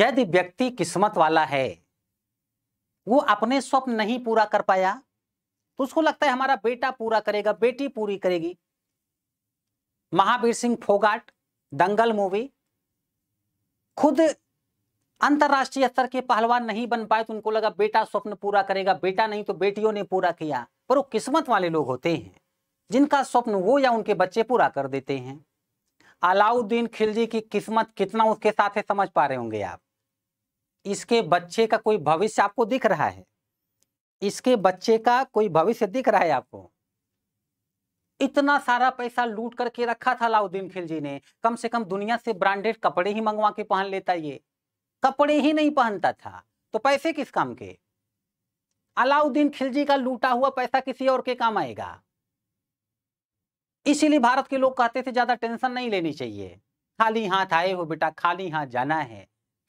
यदि व्यक्ति किस्मत वाला है वो अपने स्वप्न नहीं पूरा कर पाया तो उसको लगता है हमारा बेटा पूरा करेगा बेटी पूरी करेगी महावीर सिंह फोगाट दंगल मूवी खुद अंतरराष्ट्रीय स्तर के पहलवान नहीं बन पाए तो उनको लगा बेटा स्वप्न पूरा करेगा बेटा नहीं तो बेटियों ने पूरा किया पर वो किस्मत वाले लोग होते हैं जिनका स्वप्न वो या उनके बच्चे पूरा कर देते हैं अलाउद्दीन खिलजी की किस्मत कितना उसके साथ है समझ पा रहे होंगे आप इसके बच्चे का कोई भविष्य आपको दिख रहा है इसके बच्चे का कोई भविष्य दिख रहा है आपको इतना सारा पैसा लूट करके रखा था अलाउद्दीन खिलजी ने कम से कम दुनिया से ब्रांडेड कपड़े ही मंगवा के पहन लेता ये कपड़े ही नहीं पहनता था तो पैसे किस काम के अलाउद्दीन खिलजी का लूटा हुआ पैसा किसी और के काम आएगा इसीलिए भारत के लोग कहते थे ज्यादा टेंशन नहीं लेनी चाहिए खाली हाथ आए हो बेटा खाली हाथ जाना है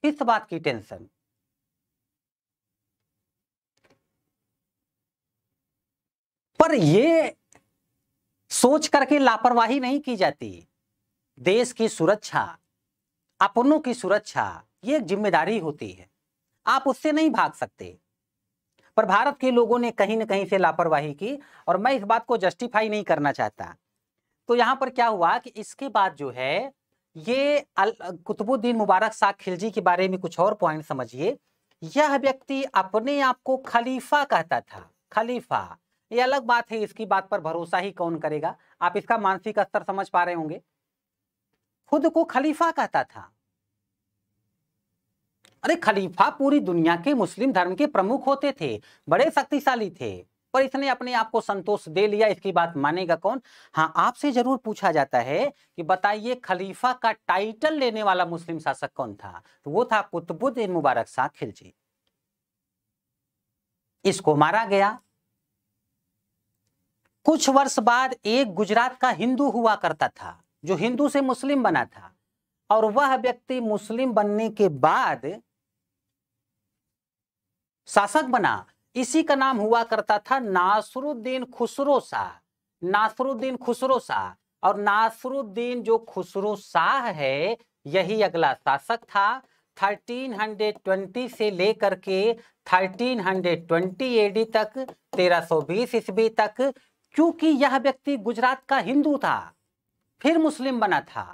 किस बात की टेंशन पर ये सोच करके लापरवाही नहीं की जाती देश की सुरक्षा अपनों की सुरक्षा ये एक जिम्मेदारी होती है आप उससे नहीं भाग सकते पर भारत के लोगों ने कहीं ना कहीं से लापरवाही की और मैं इस बात को जस्टिफाई नहीं करना चाहता तो यहाँ पर क्या हुआ कि इसके बाद जो है ये कुतुबुद्दीन मुबारक शाह खिलजी के बारे में कुछ और पॉइंट समझिए यह व्यक्ति अपने आप को खलीफा कहता था खलीफा ये अलग बात है इसकी बात पर भरोसा ही कौन करेगा आप इसका मानसिक स्तर समझ पा रहे होंगे खुद को खलीफा कहता था अरे खलीफा पूरी दुनिया के मुस्लिम धर्म के प्रमुख होते थे बड़े शक्तिशाली थे पर इसने अपने आप को संतोष दे लिया इसकी बात मानेगा कौन हाँ आपसे जरूर पूछा जाता है कि बताइए खलीफा का टाइटल लेने वाला मुस्लिम शासक कौन था तो वो था कुतुबुद्दीन मुबारक शाह खिलजी इसको मारा गया कुछ वर्ष बाद एक गुजरात का हिंदू हुआ करता था जो हिंदू से मुस्लिम बना था और वह व्यक्ति मुस्लिम बनने के बाद शासक बना इसी का नाम हुआ करता था नासरुद्दीन खुसरो शाह नासरुद्दीन खुसरो शाह और नासरुद्दीन जो खुसरो शाह है यही अगला शासक था 1320 से लेकर के 1320 एडी तक 1320 ईस्वी तक क्योंकि यह व्यक्ति गुजरात का हिंदू था फिर मुस्लिम बना था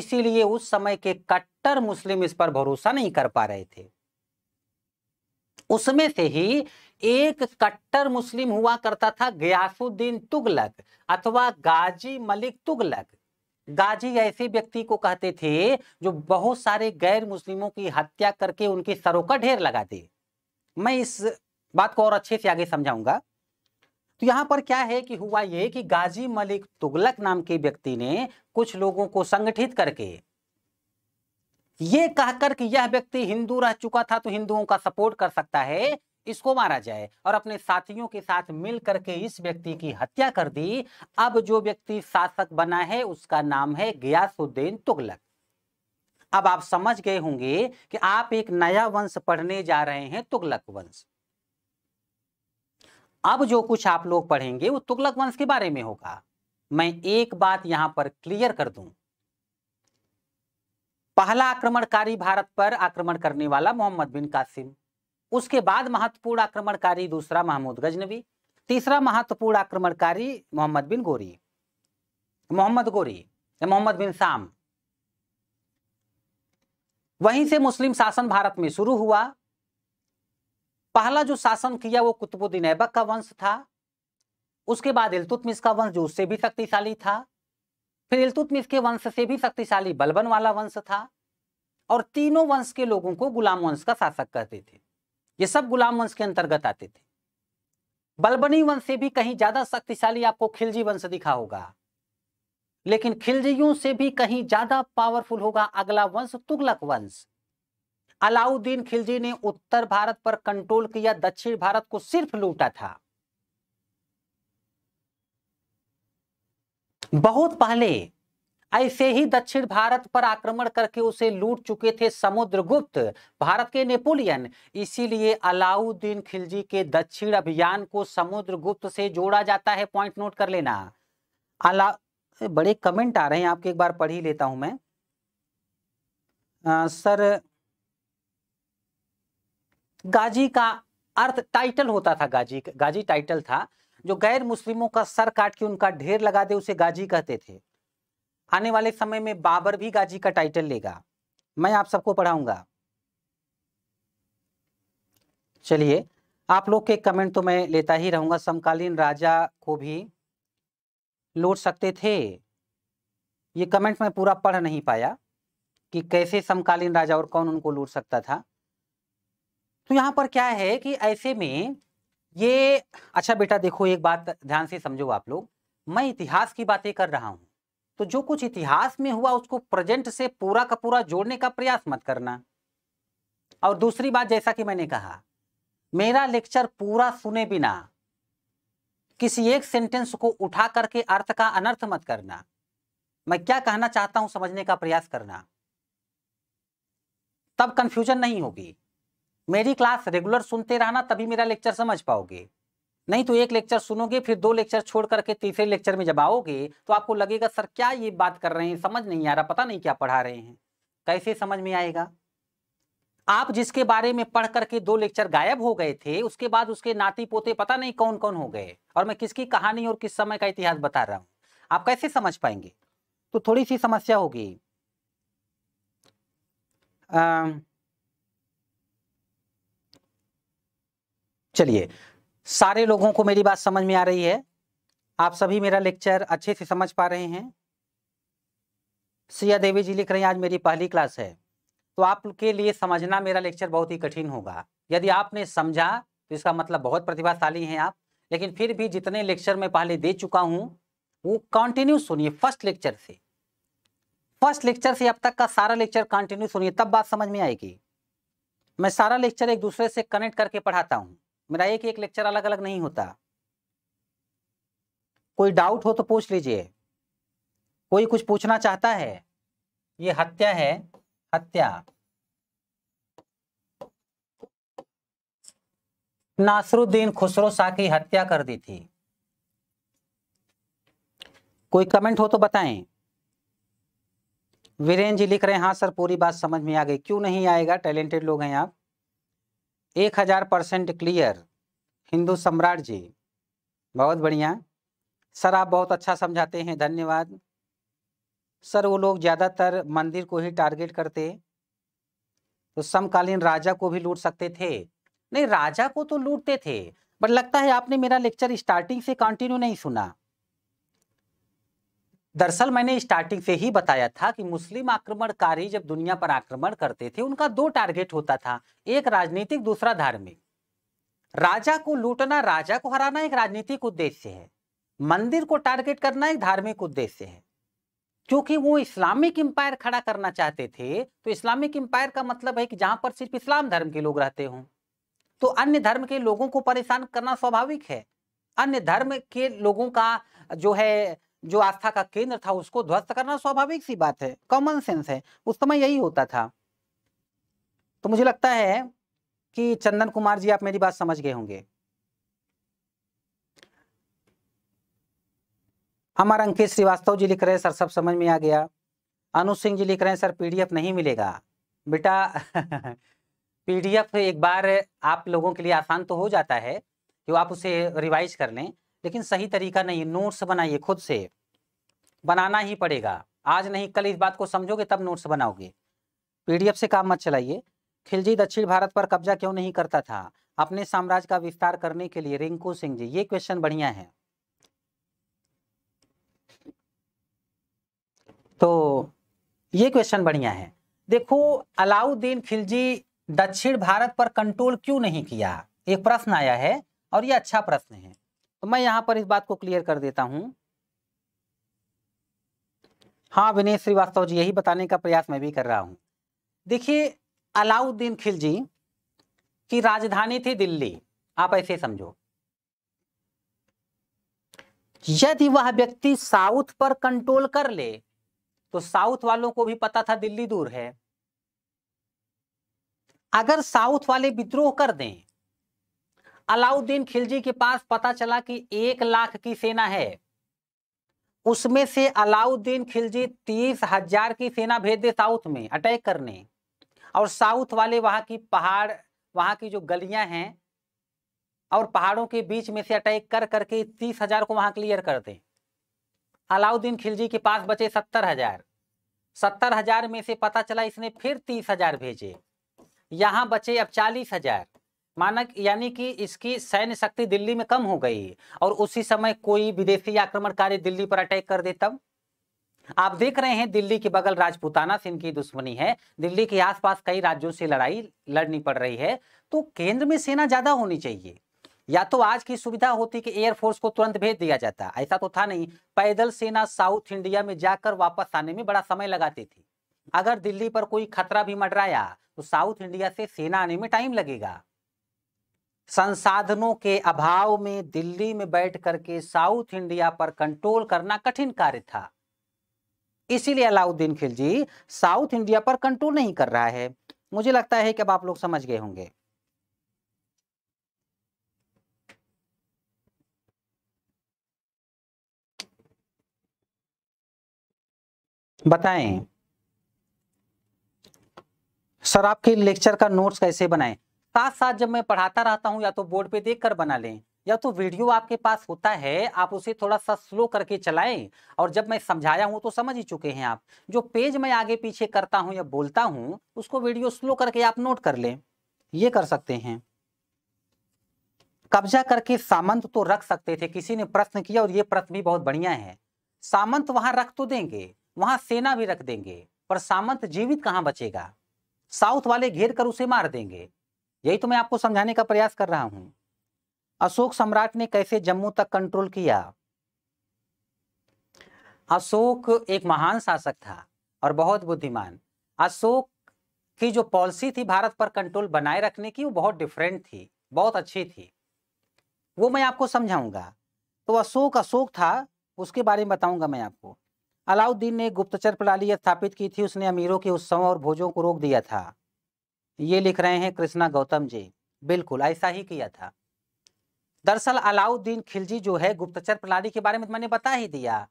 इसीलिए उस समय के कट्टर मुस्लिम इस पर भरोसा नहीं कर पा रहे थे उसमें से ही एक कट्टर मुस्लिम हुआ करता था गयासुद्दीन तुगलक अथवा गाजी मलिक तुगलक गाजी ऐसे व्यक्ति को कहते थे जो बहुत सारे गैर मुस्लिमों की हत्या करके उनके सरों का ढेर लगा दे मैं इस बात को और अच्छे से आगे समझाऊंगा तो यहां पर क्या है कि हुआ ये कि गाजी मलिक तुगलक नाम के व्यक्ति ने कुछ लोगों को संगठित करके ये कहकर कि यह व्यक्ति हिंदू रह चुका था तो हिंदुओं का सपोर्ट कर सकता है इसको मारा जाए और अपने साथियों के साथ मिल करके इस व्यक्ति की हत्या कर दी अब जो व्यक्ति शासक बना है उसका नाम है गयासुद्दीन तुगलक अब आप समझ गए होंगे कि आप एक नया वंश पढ़ने जा रहे हैं तुगलक वंश अब जो कुछ आप लोग पढ़ेंगे वो तुगलक वंश के बारे में होगा मैं एक बात यहां पर क्लियर कर दूं पहला आक्रमणकारी भारत पर आक्रमण करने वाला मोहम्मद बिन कासिम उसके बाद महत्वपूर्ण आक्रमणकारी दूसरा महमूद गजनबी तीसरा महत्वपूर्ण आक्रमणकारी मोहम्मद बिन गोरी मोहम्मद गोरी या मोहम्मद बिन साम वहीं से मुस्लिम शासन भारत में शुरू हुआ पहला जो शासन किया वो कुतुबुद्दीन ऐबक का वंश था उसके बाद इलतुतमिस का वंश जो उससे भी शक्तिशाली था फिर इलतुतमिस के वंश से भी शक्तिशाली बलबन वाला वंश था और तीनों वंश के लोगों को गुलाम वंश का शासक कहते थे ये सब गुलाम वंश के अंतर्गत आते थे बलबनी वंश से भी कहीं ज्यादा शक्तिशाली आपको खिलजी वंश दिखा होगा लेकिन खिलजियों से भी कहीं ज्यादा पावरफुल होगा अगला वंश तुगलक वंश अलाउद्दीन खिलजी ने उत्तर भारत पर कंट्रोल किया दक्षिण भारत को सिर्फ लूटा था बहुत पहले ऐसे ही दक्षिण भारत पर आक्रमण करके उसे लूट चुके थे समुद्रगुप्त भारत के नेपोलियन इसीलिए अलाउद्दीन खिलजी के दक्षिण अभियान को समुद्रगुप्त से जोड़ा जाता है पॉइंट नोट कर लेना अला बड़े कमेंट आ रहे हैं आपके एक बार पढ़ ही लेता हूं मैं आ, सर गाजी का अर्थ टाइटल होता था गाजी गाजी टाइटल था जो गैर मुस्लिमों का सर काट के उनका ढेर लगा दे उसे गाजी कहते थे आने वाले समय में बाबर भी गाजी का टाइटल लेगा मैं आप सबको पढ़ाऊंगा चलिए आप लोग के कमेंट तो मैं लेता ही रहूंगा समकालीन राजा को भी लौट सकते थे ये कमेंट मैं पूरा पढ़ नहीं पाया कि कैसे समकालीन राजा और कौन उनको लूट सकता था तो यहाँ पर क्या है कि ऐसे में ये अच्छा बेटा देखो एक बात ध्यान से समझो आप लोग मैं इतिहास की बातें कर रहा हूँ तो जो कुछ इतिहास में हुआ उसको प्रेजेंट से पूरा का पूरा जोड़ने का प्रयास मत करना और दूसरी बात जैसा कि मैंने कहा मेरा लेक्चर पूरा सुने बिना किसी एक सेंटेंस को उठा करके अर्थ का अनर्थ मत करना मैं क्या कहना चाहता हूं समझने का प्रयास करना तब कंफ्यूजन नहीं होगी मेरी क्लास रेगुलर सुनते रहना तभी मेरा लेक्चर समझ पाओगे नहीं तो एक लेक्चर सुनोगे फिर दो लेक्चर छोड़ करके तीसरे लेक्चर में जब आओगे तो आपको लगेगा सर क्या ये बात कर रहे हैं समझ नहीं आ रहा पता नहीं क्या पढ़ा रहे हैं कैसे समझ में आएगा आप जिसके बारे में पढ़ करके दो लेक्चर गायब हो गए थे उसके बाद उसके नाती पोते पता नहीं कौन कौन हो गए और मैं किसकी कहानी और किस समय का इतिहास बता रहा हूं आप कैसे समझ पाएंगे तो थोड़ी सी समस्या होगी चलिए सारे लोगों को मेरी बात समझ में आ रही है आप सभी मेरा लेक्चर अच्छे से समझ पा रहे हैं सिया देवी जी लिख रहे हैं आज मेरी पहली क्लास है तो आपके लिए समझना मेरा लेक्चर बहुत ही कठिन होगा यदि आपने समझा तो इसका मतलब बहुत प्रतिभाशाली हैं आप लेकिन फिर भी जितने लेक्चर मैं पहले दे चुका हूँ वो कंटिन्यू सुनिए फर्स्ट लेक्चर से फर्स्ट लेक्चर से अब तक का सारा लेक्चर कंटिन्यू सुनिए तब बात समझ में आएगी मैं सारा लेक्चर एक दूसरे से कनेक्ट करके पढ़ाता हूँ मेरा एक एक लेक्चर अलग अलग नहीं होता कोई डाउट हो तो पूछ लीजिए कोई कुछ पूछना चाहता है ये हत्या है हत्या नासरुद्दीन खुसरो शाह की हत्या कर दी थी कोई कमेंट हो तो बताएं वीरेन जी लिख रहे हैं हाँ सर पूरी बात समझ में आ गई क्यों नहीं आएगा टैलेंटेड लोग हैं आप एक हजार परसेंट क्लियर हिंदू सम्राट जी बहुत बढ़िया सर आप बहुत अच्छा समझाते हैं धन्यवाद सर वो लोग ज़्यादातर मंदिर को ही टारगेट करते तो समकालीन राजा को भी लूट सकते थे नहीं राजा को तो लूटते थे बट लगता है आपने मेरा लेक्चर स्टार्टिंग से कंटिन्यू नहीं सुना दरअसल मैंने स्टार्टिंग से ही बताया था कि मुस्लिम आक्रमणकारी जब दुनिया पर आक्रमण करते थे उनका दो टारगेट होता था एक राजनीतिक दूसरा धार्मिक राजा को लूटना राजा को हराना एक राजनीतिक उद्देश्य है मंदिर को टारगेट करना एक धार्मिक उद्देश्य है क्योंकि वो इस्लामिक एम्पायर खड़ा करना चाहते थे तो इस्लामिक एम्पायर का मतलब है कि जहां पर सिर्फ इस्लाम धर्म के लोग रहते हों तो अन्य धर्म के लोगों को परेशान करना स्वाभाविक है अन्य धर्म के लोगों का जो है जो आस्था का केंद्र था उसको ध्वस्त करना स्वाभाविक सी बात है कॉमन सेंस है उस समय यही होता था तो मुझे लगता है कि चंदन कुमार जी आप मेरी बात समझ गए होंगे हमारा अंकित श्रीवास्तव जी लिख रहे हैं सर सब समझ में आ गया अनु सिंह जी लिख रहे हैं सर पीडीएफ नहीं मिलेगा बेटा पीडीएफ एक बार आप लोगों के लिए आसान तो हो जाता है कि आप उसे रिवाइज कर लें लेकिन सही तरीका नहीं नोट्स बनाइए खुद से बनाना ही पड़ेगा आज नहीं कल इस बात को समझोगे तब नोट्स बनाओगे पीडीएफ से काम मत चलाइए खिलजी दक्षिण भारत पर कब्जा क्यों नहीं करता था अपने साम्राज्य का विस्तार करने के लिए रिंकू सिंह जी ये क्वेश्चन बढ़िया है तो ये क्वेश्चन बढ़िया है देखो अलाउद्दीन खिलजी दक्षिण भारत पर कंट्रोल क्यों नहीं किया एक प्रश्न आया है और ये अच्छा प्रश्न है तो मैं यहां पर इस बात को क्लियर कर देता हूं हाँ विनय श्रीवास्तव जी यही बताने का प्रयास मैं भी कर रहा हूं देखिए अलाउद्दीन खिलजी की राजधानी थी दिल्ली आप ऐसे समझो यदि वह व्यक्ति साउथ पर कंट्रोल कर ले तो साउथ वालों को भी पता था दिल्ली दूर है अगर साउथ वाले विद्रोह कर दें अलाउद्दीन खिलजी के पास पता चला कि एक लाख की सेना है उसमें से अलाउद्दीन खिलजी तीस हजार की सेना भेज दे साउथ में अटैक करने और साउथ वाले वहां की पहाड़ वहां की जो गलियां हैं और पहाड़ों के बीच में से अटैक कर करके तीस हजार को वहां क्लियर कर दें अलाउद्दीन खिलजी के पास बचे सत्तर हजार सत्तर हजार में से पता चला इसने फिर तीस हजार भेजे यहाँ बचे अब चालीस हजार मानक यानी कि इसकी सैन्य शक्ति दिल्ली में कम हो गई और उसी समय कोई विदेशी आक्रमणकारी दिल्ली पर अटैक कर दे तब आप देख रहे हैं दिल्ली के बगल राजपूताना से इनकी दुश्मनी है दिल्ली के आसपास कई राज्यों से लड़ाई लड़नी पड़ रही है तो केंद्र में सेना ज्यादा होनी चाहिए या तो आज की सुविधा होती कि एयरफोर्स को तुरंत भेज दिया जाता ऐसा तो था नहीं पैदल सेना साउथ इंडिया में जाकर वापस आने में बड़ा समय लगाती थी अगर दिल्ली पर कोई खतरा भी मडराया तो साउथ इंडिया से सेना आने में टाइम लगेगा संसाधनों के अभाव में दिल्ली में बैठ करके साउथ इंडिया पर कंट्रोल करना कठिन कार्य था इसीलिए अलाउद्दीन खिलजी साउथ इंडिया पर कंट्रोल नहीं कर रहा है मुझे लगता है कि अब आप लोग समझ गए होंगे बताएं सर आपके लेक्चर का नोट्स कैसे बनाएं साथ साथ जब मैं पढ़ाता रहता हूँ या तो बोर्ड पे देख कर बना लें या तो वीडियो आपके पास होता है आप उसे थोड़ा सा स्लो करके चलाएं और जब मैं समझाया हूं तो समझ ही चुके हैं आप जो पेज मैं आगे पीछे करता हूं या बोलता हूं उसको वीडियो स्लो करके आप नोट कर लें ये कर सकते हैं कब्जा करके सामंत तो रख सकते थे किसी ने प्रश्न किया और ये प्रश्न भी बहुत बढ़िया है सामंत वहां रख तो देंगे वहां सेना भी रख देंगे पर सामंत जीवित कहाँ बचेगा साउथ वाले घेर कर उसे मार देंगे यही तो मैं आपको समझाने का प्रयास कर रहा हूं अशोक सम्राट ने कैसे जम्मू तक कंट्रोल किया अशोक एक महान शासक था और बहुत बुद्धिमान अशोक की जो पॉलिसी थी भारत पर कंट्रोल बनाए रखने की वो बहुत डिफरेंट थी बहुत अच्छी थी वो मैं आपको समझाऊंगा तो अशोक अशोक था उसके बारे में बताऊंगा मैं आपको अलाउद्दीन ने गुप्तचर प्रणाली स्थापित की थी उसने अमीरों के उत्सवों और भोजों को रोक दिया था ये लिख रहे हैं कृष्णा गौतम जी बिल्कुल ऐसा ही किया था दरअसल अलाउद्दीन खिलजी जो है गुप्तचर प्रणाली के बारे में मैंने बता ही दिया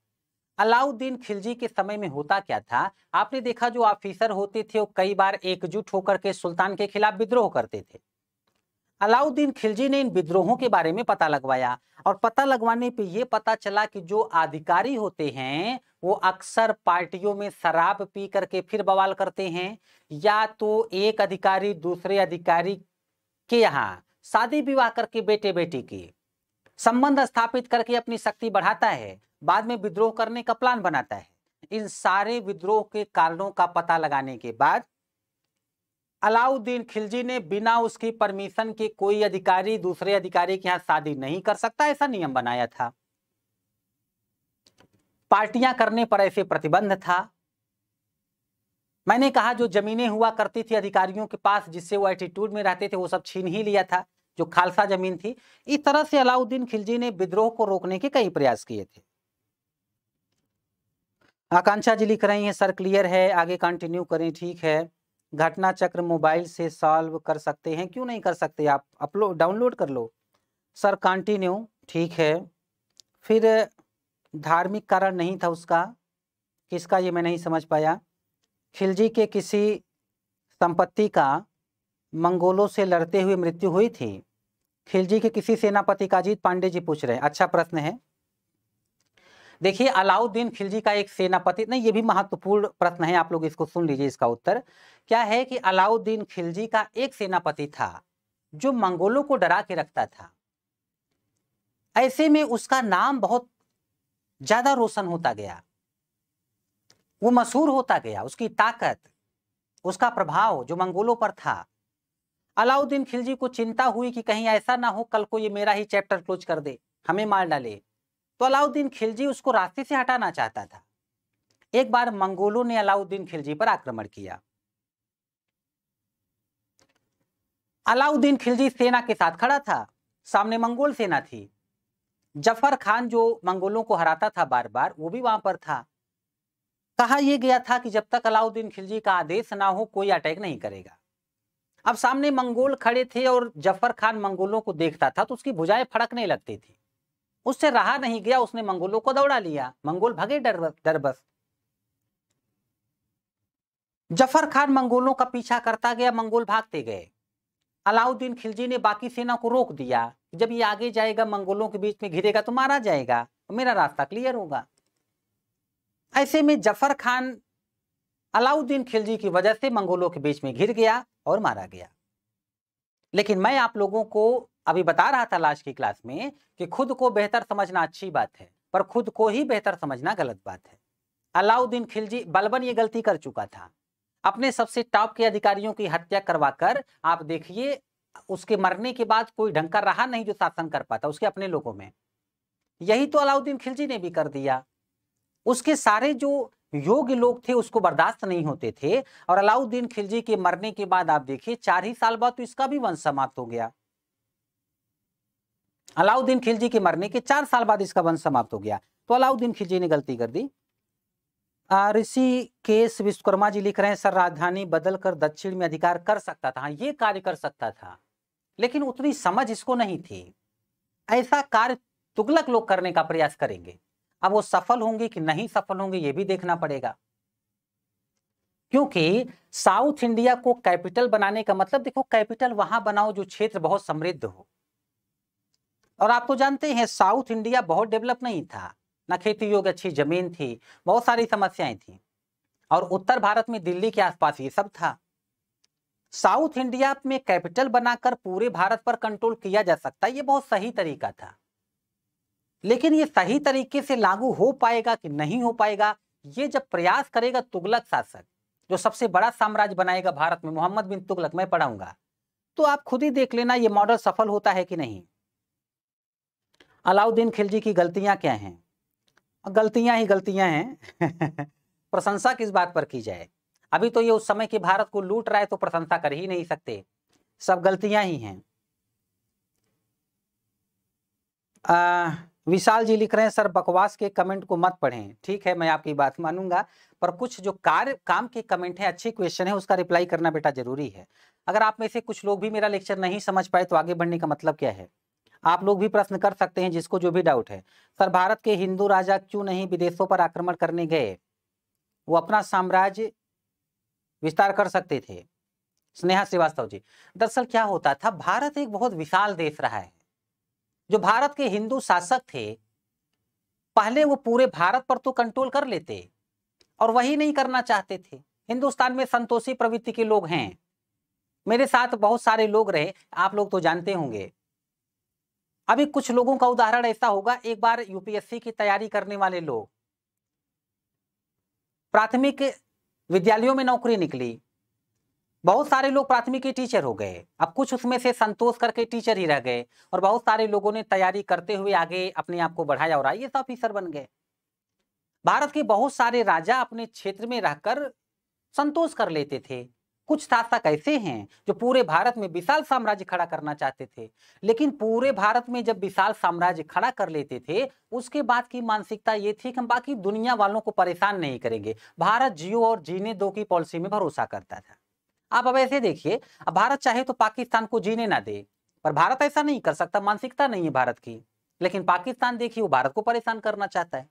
अलाउद्दीन खिलजी के समय में होता क्या था आपने देखा जो ऑफिसर होते थे वो कई बार एकजुट होकर के सुल्तान के खिलाफ विद्रोह करते थे अलाउद्दीन खिलजी ने इन विद्रोहों के बारे में पता लगवाया और पता लगवाने पे ये पता चला कि जो अधिकारी होते हैं वो अक्सर पार्टियों में शराब पी करके फिर बवाल करते हैं या तो एक अधिकारी दूसरे अधिकारी के यहाँ शादी विवाह करके बेटे बेटी की संबंध स्थापित करके अपनी शक्ति बढ़ाता है बाद में विद्रोह करने का प्लान बनाता है इन सारे विद्रोह के कारणों का पता लगाने के बाद अलाउद्दीन खिलजी ने बिना उसकी परमिशन के कोई अधिकारी दूसरे अधिकारी के यहां शादी नहीं कर सकता ऐसा नियम बनाया था पार्टियां करने पर ऐसे प्रतिबंध था मैंने कहा जो जमीनें हुआ करती थी अधिकारियों के पास जिससे वो एटीट्यूड में रहते थे वो सब छीन ही लिया था जो खालसा जमीन थी इस तरह से अलाउद्दीन खिलजी ने विद्रोह को रोकने के कई प्रयास किए थे आकांक्षा जी लिख रही हैं सर क्लियर है आगे कंटिन्यू करें ठीक है घटना चक्र मोबाइल से सॉल्व कर सकते हैं क्यों नहीं कर सकते आप अपलोड डाउनलोड कर लो सर कंटिन्यू ठीक है फिर धार्मिक कारण नहीं था उसका किसका ये मैं नहीं समझ पाया खिलजी के किसी संपत्ति का मंगोलों से लड़ते हुए मृत्यु हुई थी खिलजी के किसी सेनापति काजीत पांडे जी पूछ रहे हैं अच्छा प्रश्न है देखिए अलाउद्दीन खिलजी का एक सेनापति नहीं ये भी महत्वपूर्ण प्रश्न है आप लोग इसको सुन लीजिए इसका उत्तर क्या है कि अलाउद्दीन खिलजी का एक सेनापति था जो मंगोलों को डरा के रखता था ऐसे में उसका नाम बहुत ज्यादा रोशन होता गया वो मशहूर होता गया उसकी ताकत उसका प्रभाव जो मंगोलों पर था अलाउद्दीन खिलजी को चिंता हुई कि कहीं ऐसा ना हो कल को ये मेरा ही चैप्टर क्लोज कर दे हमें मार डाले तो अलाउद्दीन खिलजी उसको रास्ते से हटाना चाहता था एक बार मंगोलों ने अलाउद्दीन खिलजी पर आक्रमण किया अलाउद्दीन खिलजी सेना के साथ खड़ा था सामने मंगोल सेना थी जफर खान जो मंगोलों को हराता था बार बार वो भी वहां पर था कहा यह गया था कि जब तक अलाउद्दीन खिलजी का आदेश ना हो कोई अटैक नहीं करेगा अब सामने मंगोल खड़े थे और जफर खान मंगोलों को देखता था तो उसकी भुजाएं फड़कने लगती थी उससे रहा नहीं गया उसने मंगोलों को दौड़ा लिया मंगोल भगे डरबस जफर खान मंगोलों का पीछा करता गया मंगोल भागते गए अलाउद्दीन खिलजी ने बाकी सेना को रोक दिया जब ये आगे जाएगा मंगोलों के बीच में घिरेगा तो मारा जाएगा मेरा रास्ता क्लियर होगा ऐसे में जफर खान अलाउद्दीन खिलजी की वजह से मंगोलों के बीच में घिर गया और मारा गया लेकिन मैं आप लोगों को अभी बता रहा था लास्ट की क्लास में कि खुद को बेहतर समझना अच्छी बात है पर खुद को ही बेहतर समझना गलत बात है अलाउद्दीन खिलजी बलबन ये गलती कर चुका था अपने सबसे टॉप के अधिकारियों की हत्या करवाकर आप देखिए उसके मरने के बाद कोई ढंग का रहा नहीं जो शासन कर पाता उसके अपने लोगों में यही तो अलाउद्दीन खिलजी ने भी कर दिया उसके सारे जो योग्य लोग थे उसको बर्दाश्त नहीं होते थे और अलाउद्दीन खिलजी के मरने के बाद आप देखिए चार ही साल बाद तो इसका भी वंश समाप्त हो गया अलाउद्दीन खिलजी के मरने के चार साल बाद इसका वंश समाप्त हो गया तो अलाउद्दीन खिलजी ने गलती कर दी ऋषि केस विश्वकर्मा जी लिख रहे हैं सर राजधानी बदलकर दक्षिण में अधिकार कर सकता था हाँ, ये कार्य कर सकता था लेकिन उतनी समझ इसको नहीं थी ऐसा कार्य तुगलक लोग करने का प्रयास करेंगे अब वो सफल होंगे कि नहीं सफल होंगे ये भी देखना पड़ेगा क्योंकि साउथ इंडिया को कैपिटल बनाने का मतलब देखो कैपिटल वहां बनाओ जो क्षेत्र बहुत समृद्ध हो और आप तो जानते हैं साउथ इंडिया बहुत डेवलप नहीं था न खेती योग अच्छी जमीन थी बहुत सारी समस्याएं थी और उत्तर भारत में दिल्ली के आसपास ये सब था साउथ इंडिया में कैपिटल बनाकर पूरे भारत पर कंट्रोल किया जा सकता ये बहुत सही तरीका था लेकिन ये सही तरीके से लागू हो पाएगा कि नहीं हो पाएगा ये जब प्रयास करेगा तुगलक शासक जो सबसे बड़ा साम्राज्य बनाएगा भारत में मोहम्मद बिन तुगलक मैं पढ़ाऊंगा तो आप खुद ही देख लेना ये मॉडल सफल होता है कि नहीं अलाउद्दीन खिलजी की गलतियां क्या हैं गलतियां ही गलतियां हैं प्रशंसा किस बात पर की जाए अभी तो ये उस समय के भारत को लूट रहा है तो प्रशंसा कर ही नहीं सकते सब गलतियां ही हैं आ, विशाल जी लिख रहे हैं सर बकवास के कमेंट को मत पढ़ें ठीक है मैं आपकी बात मानूंगा पर कुछ जो कार्य काम के कमेंट है अच्छे क्वेश्चन है उसका रिप्लाई करना बेटा जरूरी है अगर आप में से कुछ लोग भी मेरा लेक्चर नहीं समझ पाए तो आगे बढ़ने का मतलब क्या है आप लोग भी प्रश्न कर सकते हैं जिसको जो भी डाउट है सर भारत के हिंदू राजा क्यों नहीं विदेशों पर आक्रमण करने गए वो अपना साम्राज्य विस्तार कर सकते थे स्नेहा श्रीवास्तव जी दरअसल क्या होता था भारत एक बहुत विशाल देश रहा है जो भारत के हिंदू शासक थे पहले वो पूरे भारत पर तो कंट्रोल कर लेते और वही नहीं करना चाहते थे हिंदुस्तान में संतोषी प्रवृत्ति के लोग हैं मेरे साथ बहुत सारे लोग रहे आप लोग तो जानते होंगे अभी कुछ लोगों का उदाहरण ऐसा होगा एक बार यूपीएससी की तैयारी करने वाले लोग प्राथमिक विद्यालयों में नौकरी निकली बहुत सारे लोग प्राथमिक के टीचर हो गए अब कुछ उसमें से संतोष करके टीचर ही रह गए और बहुत सारे लोगों ने तैयारी करते हुए आगे अपने आप को बढ़ाया और आइए ऑफिसर बन गए भारत के बहुत सारे राजा अपने क्षेत्र में रहकर संतोष कर लेते थे कुछ शासक ऐसे हैं जो पूरे भारत में विशाल साम्राज्य खड़ा करना चाहते थे लेकिन पूरे भारत में जब विशाल साम्राज्य खड़ा कर लेते थे उसके बाद की मानसिकता ये थी कि हम बाकी दुनिया वालों को परेशान नहीं करेंगे भारत जियो और जीने दो की पॉलिसी में भरोसा करता था आप अब ऐसे देखिए अब भारत चाहे तो पाकिस्तान को जीने ना दे पर भारत ऐसा नहीं कर सकता मानसिकता नहीं है भारत की लेकिन पाकिस्तान देखिए वो भारत को परेशान करना चाहता है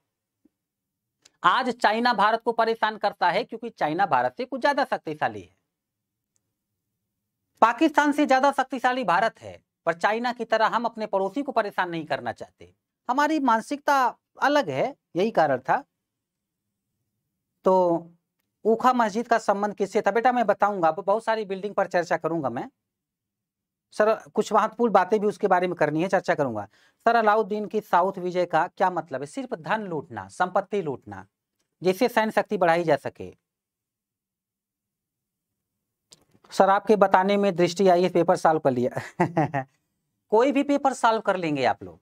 आज चाइना भारत को परेशान करता है क्योंकि चाइना भारत से कुछ ज्यादा शक्तिशाली है पाकिस्तान से ज्यादा शक्तिशाली भारत है पर चाइना की तरह हम अपने पड़ोसी को परेशान नहीं करना चाहते हमारी मानसिकता अलग है यही कारण था तो ऊखा मस्जिद का संबंध किससे था बेटा मैं बताऊंगा बहुत सारी बिल्डिंग पर चर्चा करूंगा मैं सर कुछ महत्वपूर्ण बातें भी उसके बारे में करनी है चर्चा करूंगा सर अलाउद्दीन की साउथ विजय का क्या मतलब है सिर्फ धन लूटना संपत्ति लूटना जिससे सैन्य शक्ति बढ़ाई जा सके सर आपके बताने में दृष्टि आई है पेपर सॉल्व कर लिया कोई भी पेपर सॉल्व कर लेंगे आप लोग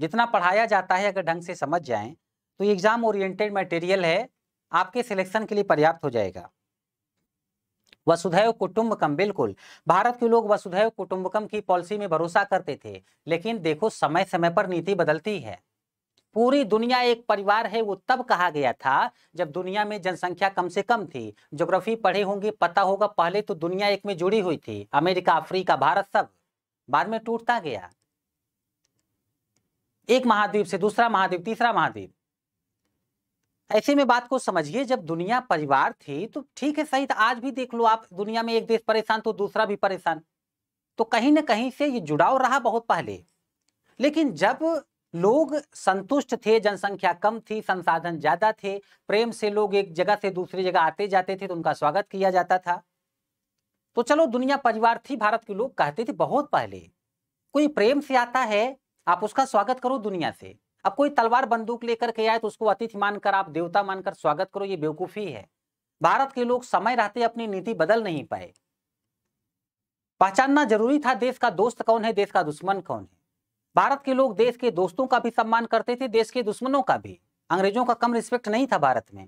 जितना पढ़ाया जाता है अगर ढंग से समझ जाए तो एग्जाम ओरिएंटेड मटेरियल है आपके सिलेक्शन के लिए पर्याप्त हो जाएगा वसुधैव कुटुंबकम बिल्कुल भारत के लोग वसुधैव कुटुंबकम की पॉलिसी में भरोसा करते थे लेकिन देखो समय समय पर नीति बदलती है पूरी दुनिया एक परिवार है वो तब कहा गया था जब दुनिया में जनसंख्या कम से कम थी ज्योग्राफी पढ़े होंगे पता होगा पहले तो दुनिया एक में जुड़ी हुई थी अमेरिका अफ्रीका भारत सब बाद में टूटता गया एक महाद्वीप से दूसरा महाद्वीप तीसरा महाद्वीप ऐसे में बात को समझिए जब दुनिया परिवार थी तो ठीक है सही था आज भी देख लो आप दुनिया में एक देश परेशान तो दूसरा भी परेशान तो कहीं ना कहीं से ये जुड़ाव रहा बहुत पहले लेकिन जब लोग संतुष्ट थे जनसंख्या कम थी संसाधन ज्यादा थे प्रेम से लोग एक जगह से दूसरी जगह आते जाते थे तो उनका स्वागत किया जाता था तो चलो दुनिया परिवार थी भारत के लोग कहते थे बहुत पहले कोई प्रेम से आता है आप उसका स्वागत करो दुनिया से अब कोई तलवार बंदूक लेकर के आए तो उसको अतिथि मानकर आप देवता मानकर स्वागत करो ये बेवकूफी है भारत के लोग समय रहते अपनी नीति बदल नहीं पाए पहचानना जरूरी था देश का दोस्त कौन है देश का दुश्मन कौन है भारत के लोग देश के दोस्तों का भी सम्मान करते थे देश के दुश्मनों का भी अंग्रेजों का कम रिस्पेक्ट नहीं था भारत में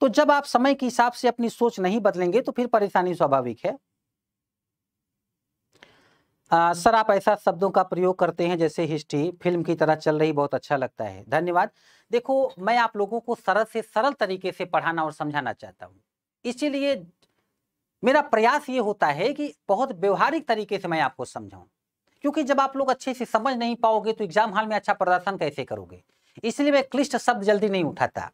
तो जब आप समय के हिसाब से अपनी सोच नहीं बदलेंगे तो फिर परेशानी स्वाभाविक है आ, सर आप ऐसा शब्दों का प्रयोग करते हैं जैसे हिस्ट्री फिल्म की तरह चल रही बहुत अच्छा लगता है धन्यवाद देखो मैं आप लोगों को सरल से सरल तरीके से पढ़ाना और समझाना चाहता हूँ इसीलिए मेरा प्रयास ये होता है कि बहुत व्यवहारिक तरीके से मैं आपको समझाऊँ क्योंकि जब आप लोग अच्छे से समझ नहीं पाओगे तो एग्जाम हाल में अच्छा प्रदर्शन कैसे करोगे इसलिए मैं क्लिष्ट शब्द जल्दी नहीं उठाता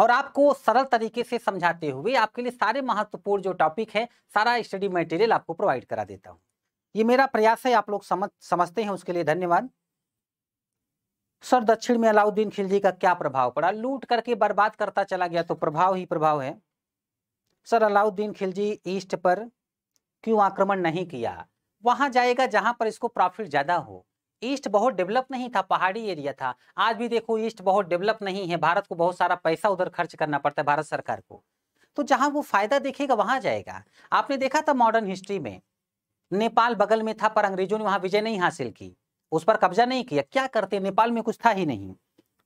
और आपको सरल तरीके से समझाते हुए आपके लिए सारे महत्वपूर्ण जो टॉपिक है सारा स्टडी मटेरियल आपको प्रोवाइड करा देता हूँ ये मेरा प्रयास है आप लोग समझ समझते हैं उसके लिए धन्यवाद सर दक्षिण में अलाउद्दीन खिलजी का क्या प्रभाव पड़ा लूट करके बर्बाद करता चला गया तो प्रभाव ही प्रभाव है सर अलाउद्दीन खिलजी ईस्ट पर क्यों आक्रमण नहीं किया वहां जाएगा जहां पर इसको प्रॉफिट ज्यादा हो ईस्ट बहुत डेवलप नहीं था पहाड़ी एरिया था आज भी देखो ईस्ट बहुत डेवलप नहीं है भारत को बहुत सारा पैसा उधर खर्च करना पड़ता है भारत सरकार को तो जहां वो फायदा देखेगा वहां जाएगा आपने देखा था मॉडर्न हिस्ट्री में नेपाल बगल में था पर अंग्रेजों ने वहां विजय नहीं हासिल की उस पर कब्जा नहीं किया क्या करते नेपाल में कुछ था ही नहीं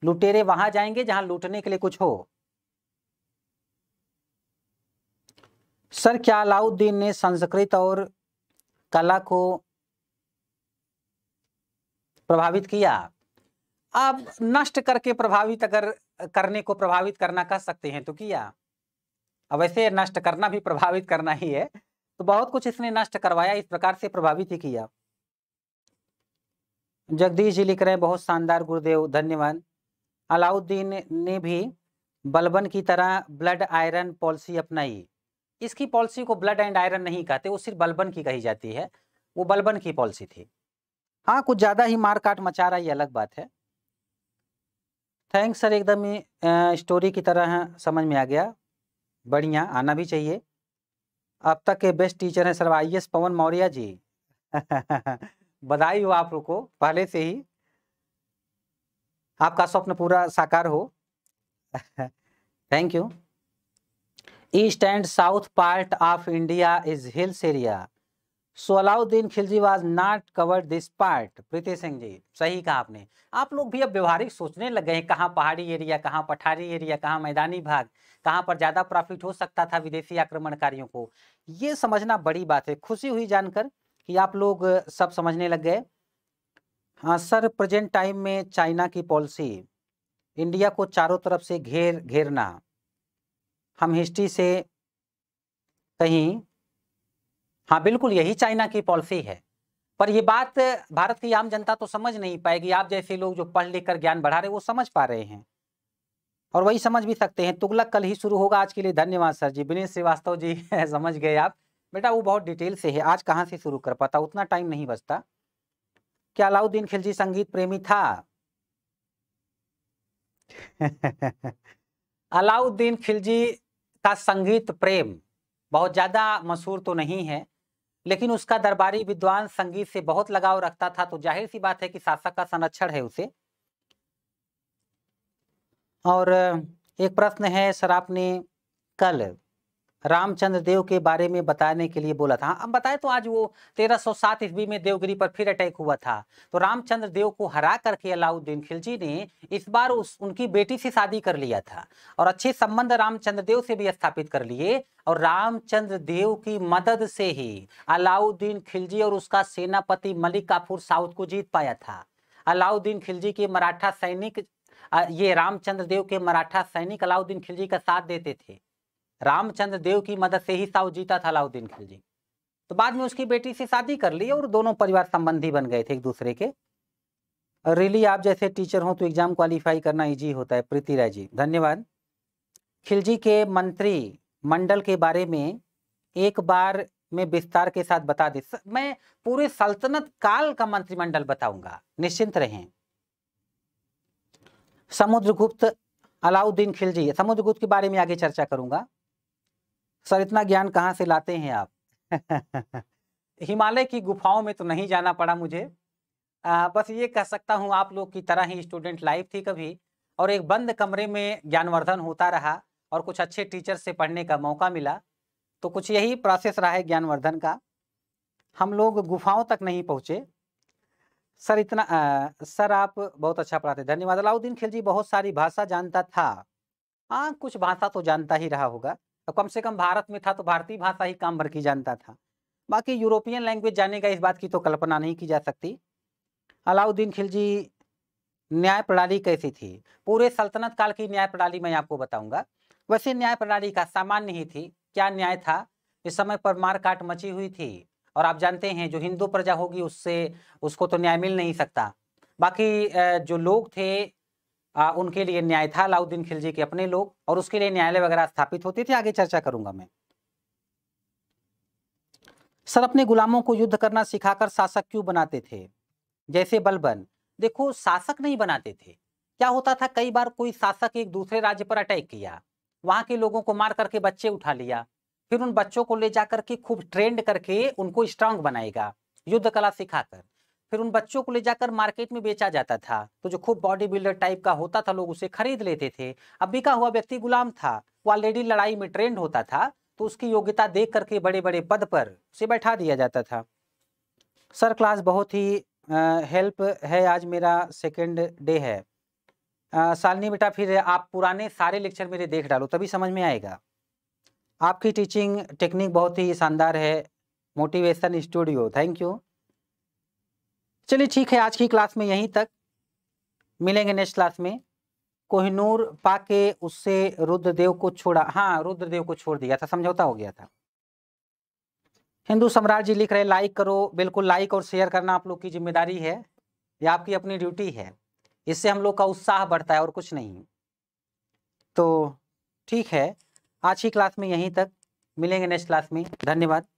लुटेरे वहां जाएंगे जहां लूटने के लिए कुछ हो सर क्या अलाउद्दीन ने संस्कृत और कला को प्रभावित किया अब नष्ट करके प्रभावित अगर करने को प्रभावित करना कह सकते हैं तो किया अब वैसे नष्ट करना भी प्रभावित करना ही है तो बहुत कुछ इसने नष्ट करवाया इस प्रकार से प्रभावित ही किया जगदीश जी लिख रहे हैं बहुत शानदार गुरुदेव धन्यवाद अलाउद्दीन ने भी बलबन की तरह ब्लड आयरन पॉलिसी अपनाई इसकी पॉलिसी को ब्लड एंड आयरन नहीं कहते वो सिर्फ बलबन की कही जाती है वो बलबन की पॉलिसी थी हाँ कुछ ज़्यादा ही मार काट मचा रहा है ये अलग बात है थैंक्स सर एकदम ही स्टोरी की तरह समझ में आ गया बढ़िया आना भी चाहिए अब तक के बेस्ट टीचर हैं sir I S Pawan Maurya ji बधाई हो आप लोग को पहले से ही आपका स्वप्न पूरा साकार हो thank you and south part of India is hills area so Alauddin Khilji was not covered this part Preeti Singh ji सही कहा आपने आप लोग भी अब व्यवहारिक सोचने लग गए हैं कहाँ पहाड़ी एरिया कहाँ पठारी एरिया कहाँ मैदानी भाग कहाँ पर ज़्यादा प्रॉफिट हो सकता था विदेशी आक्रमणकारियों को ये समझना बड़ी बात है खुशी हुई जानकर कि आप लोग सब समझने लग गए हाँ सर प्रेजेंट टाइम में चाइना की पॉलिसी इंडिया को चारों तरफ से घेर घेरना हम हिस्ट्री से कहीं हाँ बिल्कुल यही चाइना की पॉलिसी है पर यह बात भारत की आम जनता तो समझ नहीं पाएगी आप जैसे लोग जो पढ़ लिख कर ज्ञान बढ़ा रहे वो समझ पा रहे हैं और वही समझ भी सकते हैं तुगलक कल ही शुरू होगा आज के लिए धन्यवाद सर जी विनीत श्रीवास्तव जी समझ गए आप बेटा वो बहुत डिटेल से है आज कहाँ से शुरू कर पाता उतना टाइम नहीं बचता क्या अलाउद्दीन खिलजी संगीत प्रेमी था अलाउद्दीन खिलजी का संगीत प्रेम बहुत ज़्यादा मशहूर तो नहीं है लेकिन उसका दरबारी विद्वान संगीत से बहुत लगाव रखता था तो जाहिर सी बात है कि शासक का संरक्षण है उसे और एक प्रश्न है सर आपने कल रामचंद्र देव के बारे में बताने के लिए बोला था हम हाँ, बताए तो आज वो 1307 ईस्वी में देवगिरी पर फिर अटैक हुआ था तो रामचंद्र देव को हरा करके अलाउद्दीन खिलजी ने इस बार उस उनकी बेटी से शादी कर लिया था और अच्छे संबंध रामचंद्र देव से भी स्थापित कर लिए और रामचंद्र देव की मदद से ही अलाउद्दीन खिलजी और उसका सेनापति मलिक काफूर साउथ को जीत पाया था अलाउद्दीन खिलजी के मराठा सैनिक ये रामचंद्र देव के मराठा सैनिक अलाउद्दीन खिलजी का साथ देते थे रामचंद्र देव की मदद से ही साउ जीता था अलाउद्दीन खिलजी तो बाद में उसकी बेटी से शादी कर ली और दोनों परिवार संबंधी बन गए थे एक दूसरे के रिली आप जैसे टीचर हो तो एग्जाम क्वालिफाई करना इजी होता है प्रीति राय जी धन्यवाद खिलजी के मंत्री मंडल के बारे में एक बार में विस्तार के साथ बता दे मैं पूरे सल्तनत काल का मंत्रिमंडल बताऊंगा निश्चिंत रहे समुद्रगुप्त अलाउद्दीन खिलजी समुद्रगुप्त के बारे में आगे चर्चा करूंगा सर इतना ज्ञान कहाँ से लाते हैं आप हिमालय की गुफाओं में तो नहीं जाना पड़ा मुझे आ, बस ये कह सकता हूँ आप लोग की तरह ही स्टूडेंट लाइफ थी कभी और एक बंद कमरे में ज्ञानवर्धन होता रहा और कुछ अच्छे टीचर से पढ़ने का मौका मिला तो कुछ यही प्रोसेस रहा है ज्ञानवर्धन का हम लोग गुफाओं तक नहीं पहुँचे सर इतना आ, सर आप बहुत अच्छा पढ़ाते धन्यवाद अलाउद्दीन खिलजी बहुत सारी भाषा जानता था हाँ कुछ भाषा तो जानता ही रहा होगा तो कम से कम भारत में था तो भारतीय भाषा ही काम भर की जानता था बाकी यूरोपियन लैंग्वेज जाने का इस बात की तो कल्पना नहीं की जा सकती अलाउद्दीन खिलजी न्याय प्रणाली कैसी थी पूरे सल्तनत काल की न्याय प्रणाली मैं आपको बताऊंगा वैसे न्याय प्रणाली का सामान्य ही थी क्या न्याय था इस समय पर मारकाट मची हुई थी और आप जानते हैं जो हिंदू प्रजा होगी उससे उसको तो न्याय मिल नहीं सकता बाकी जो लोग थे आ, उनके लिए न्याय था अलाउद्दीन खिलजी के अपने लोग और उसके लिए न्यायालय वगैरह स्थापित होते थे आगे चर्चा करूंगा मैं सर अपने गुलामों को युद्ध करना सिखाकर शासक क्यों बनाते थे जैसे बलबन देखो शासक नहीं बनाते थे क्या होता था कई बार कोई शासक एक दूसरे राज्य पर अटैक किया वहां के लोगों को मार करके बच्चे उठा लिया फिर उन बच्चों को ले जाकर के खूब ट्रेंड करके उनको स्ट्रांग बनाएगा युद्ध कला सिखाकर फिर उन बच्चों को ले जाकर मार्केट में बेचा जाता था तो जो खूब बॉडी बिल्डर टाइप का होता था लोग उसे खरीद लेते थे अब बिका हुआ व्यक्ति गुलाम था वो ऑलरेडी लड़ाई में ट्रेंड होता था तो उसकी योग्यता देख करके बड़े बड़े पद पर उसे बैठा दिया जाता था सर क्लास बहुत ही हेल्प है आज मेरा सेकेंड डे है सालनी बेटा फिर आप पुराने सारे लेक्चर मेरे देख डालो तभी समझ में आएगा आपकी टीचिंग टेक्निक बहुत ही शानदार है मोटिवेशन स्टूडियो थैंक यू चलिए ठीक है आज की क्लास में यहीं तक मिलेंगे नेक्स्ट क्लास में कोहिनूर पाके उससे रुद्रदेव को छोड़ा हाँ रुद्रदेव को छोड़ दिया था समझौता हो गया था हिंदू सम्राट जी लिख रहे लाइक करो बिल्कुल लाइक और शेयर करना आप लोग की जिम्मेदारी है या आपकी अपनी ड्यूटी है इससे हम लोग का उत्साह बढ़ता है और कुछ नहीं तो ठीक है आज की क्लास में यहीं तक मिलेंगे नेक्स्ट क्लास में धन्यवाद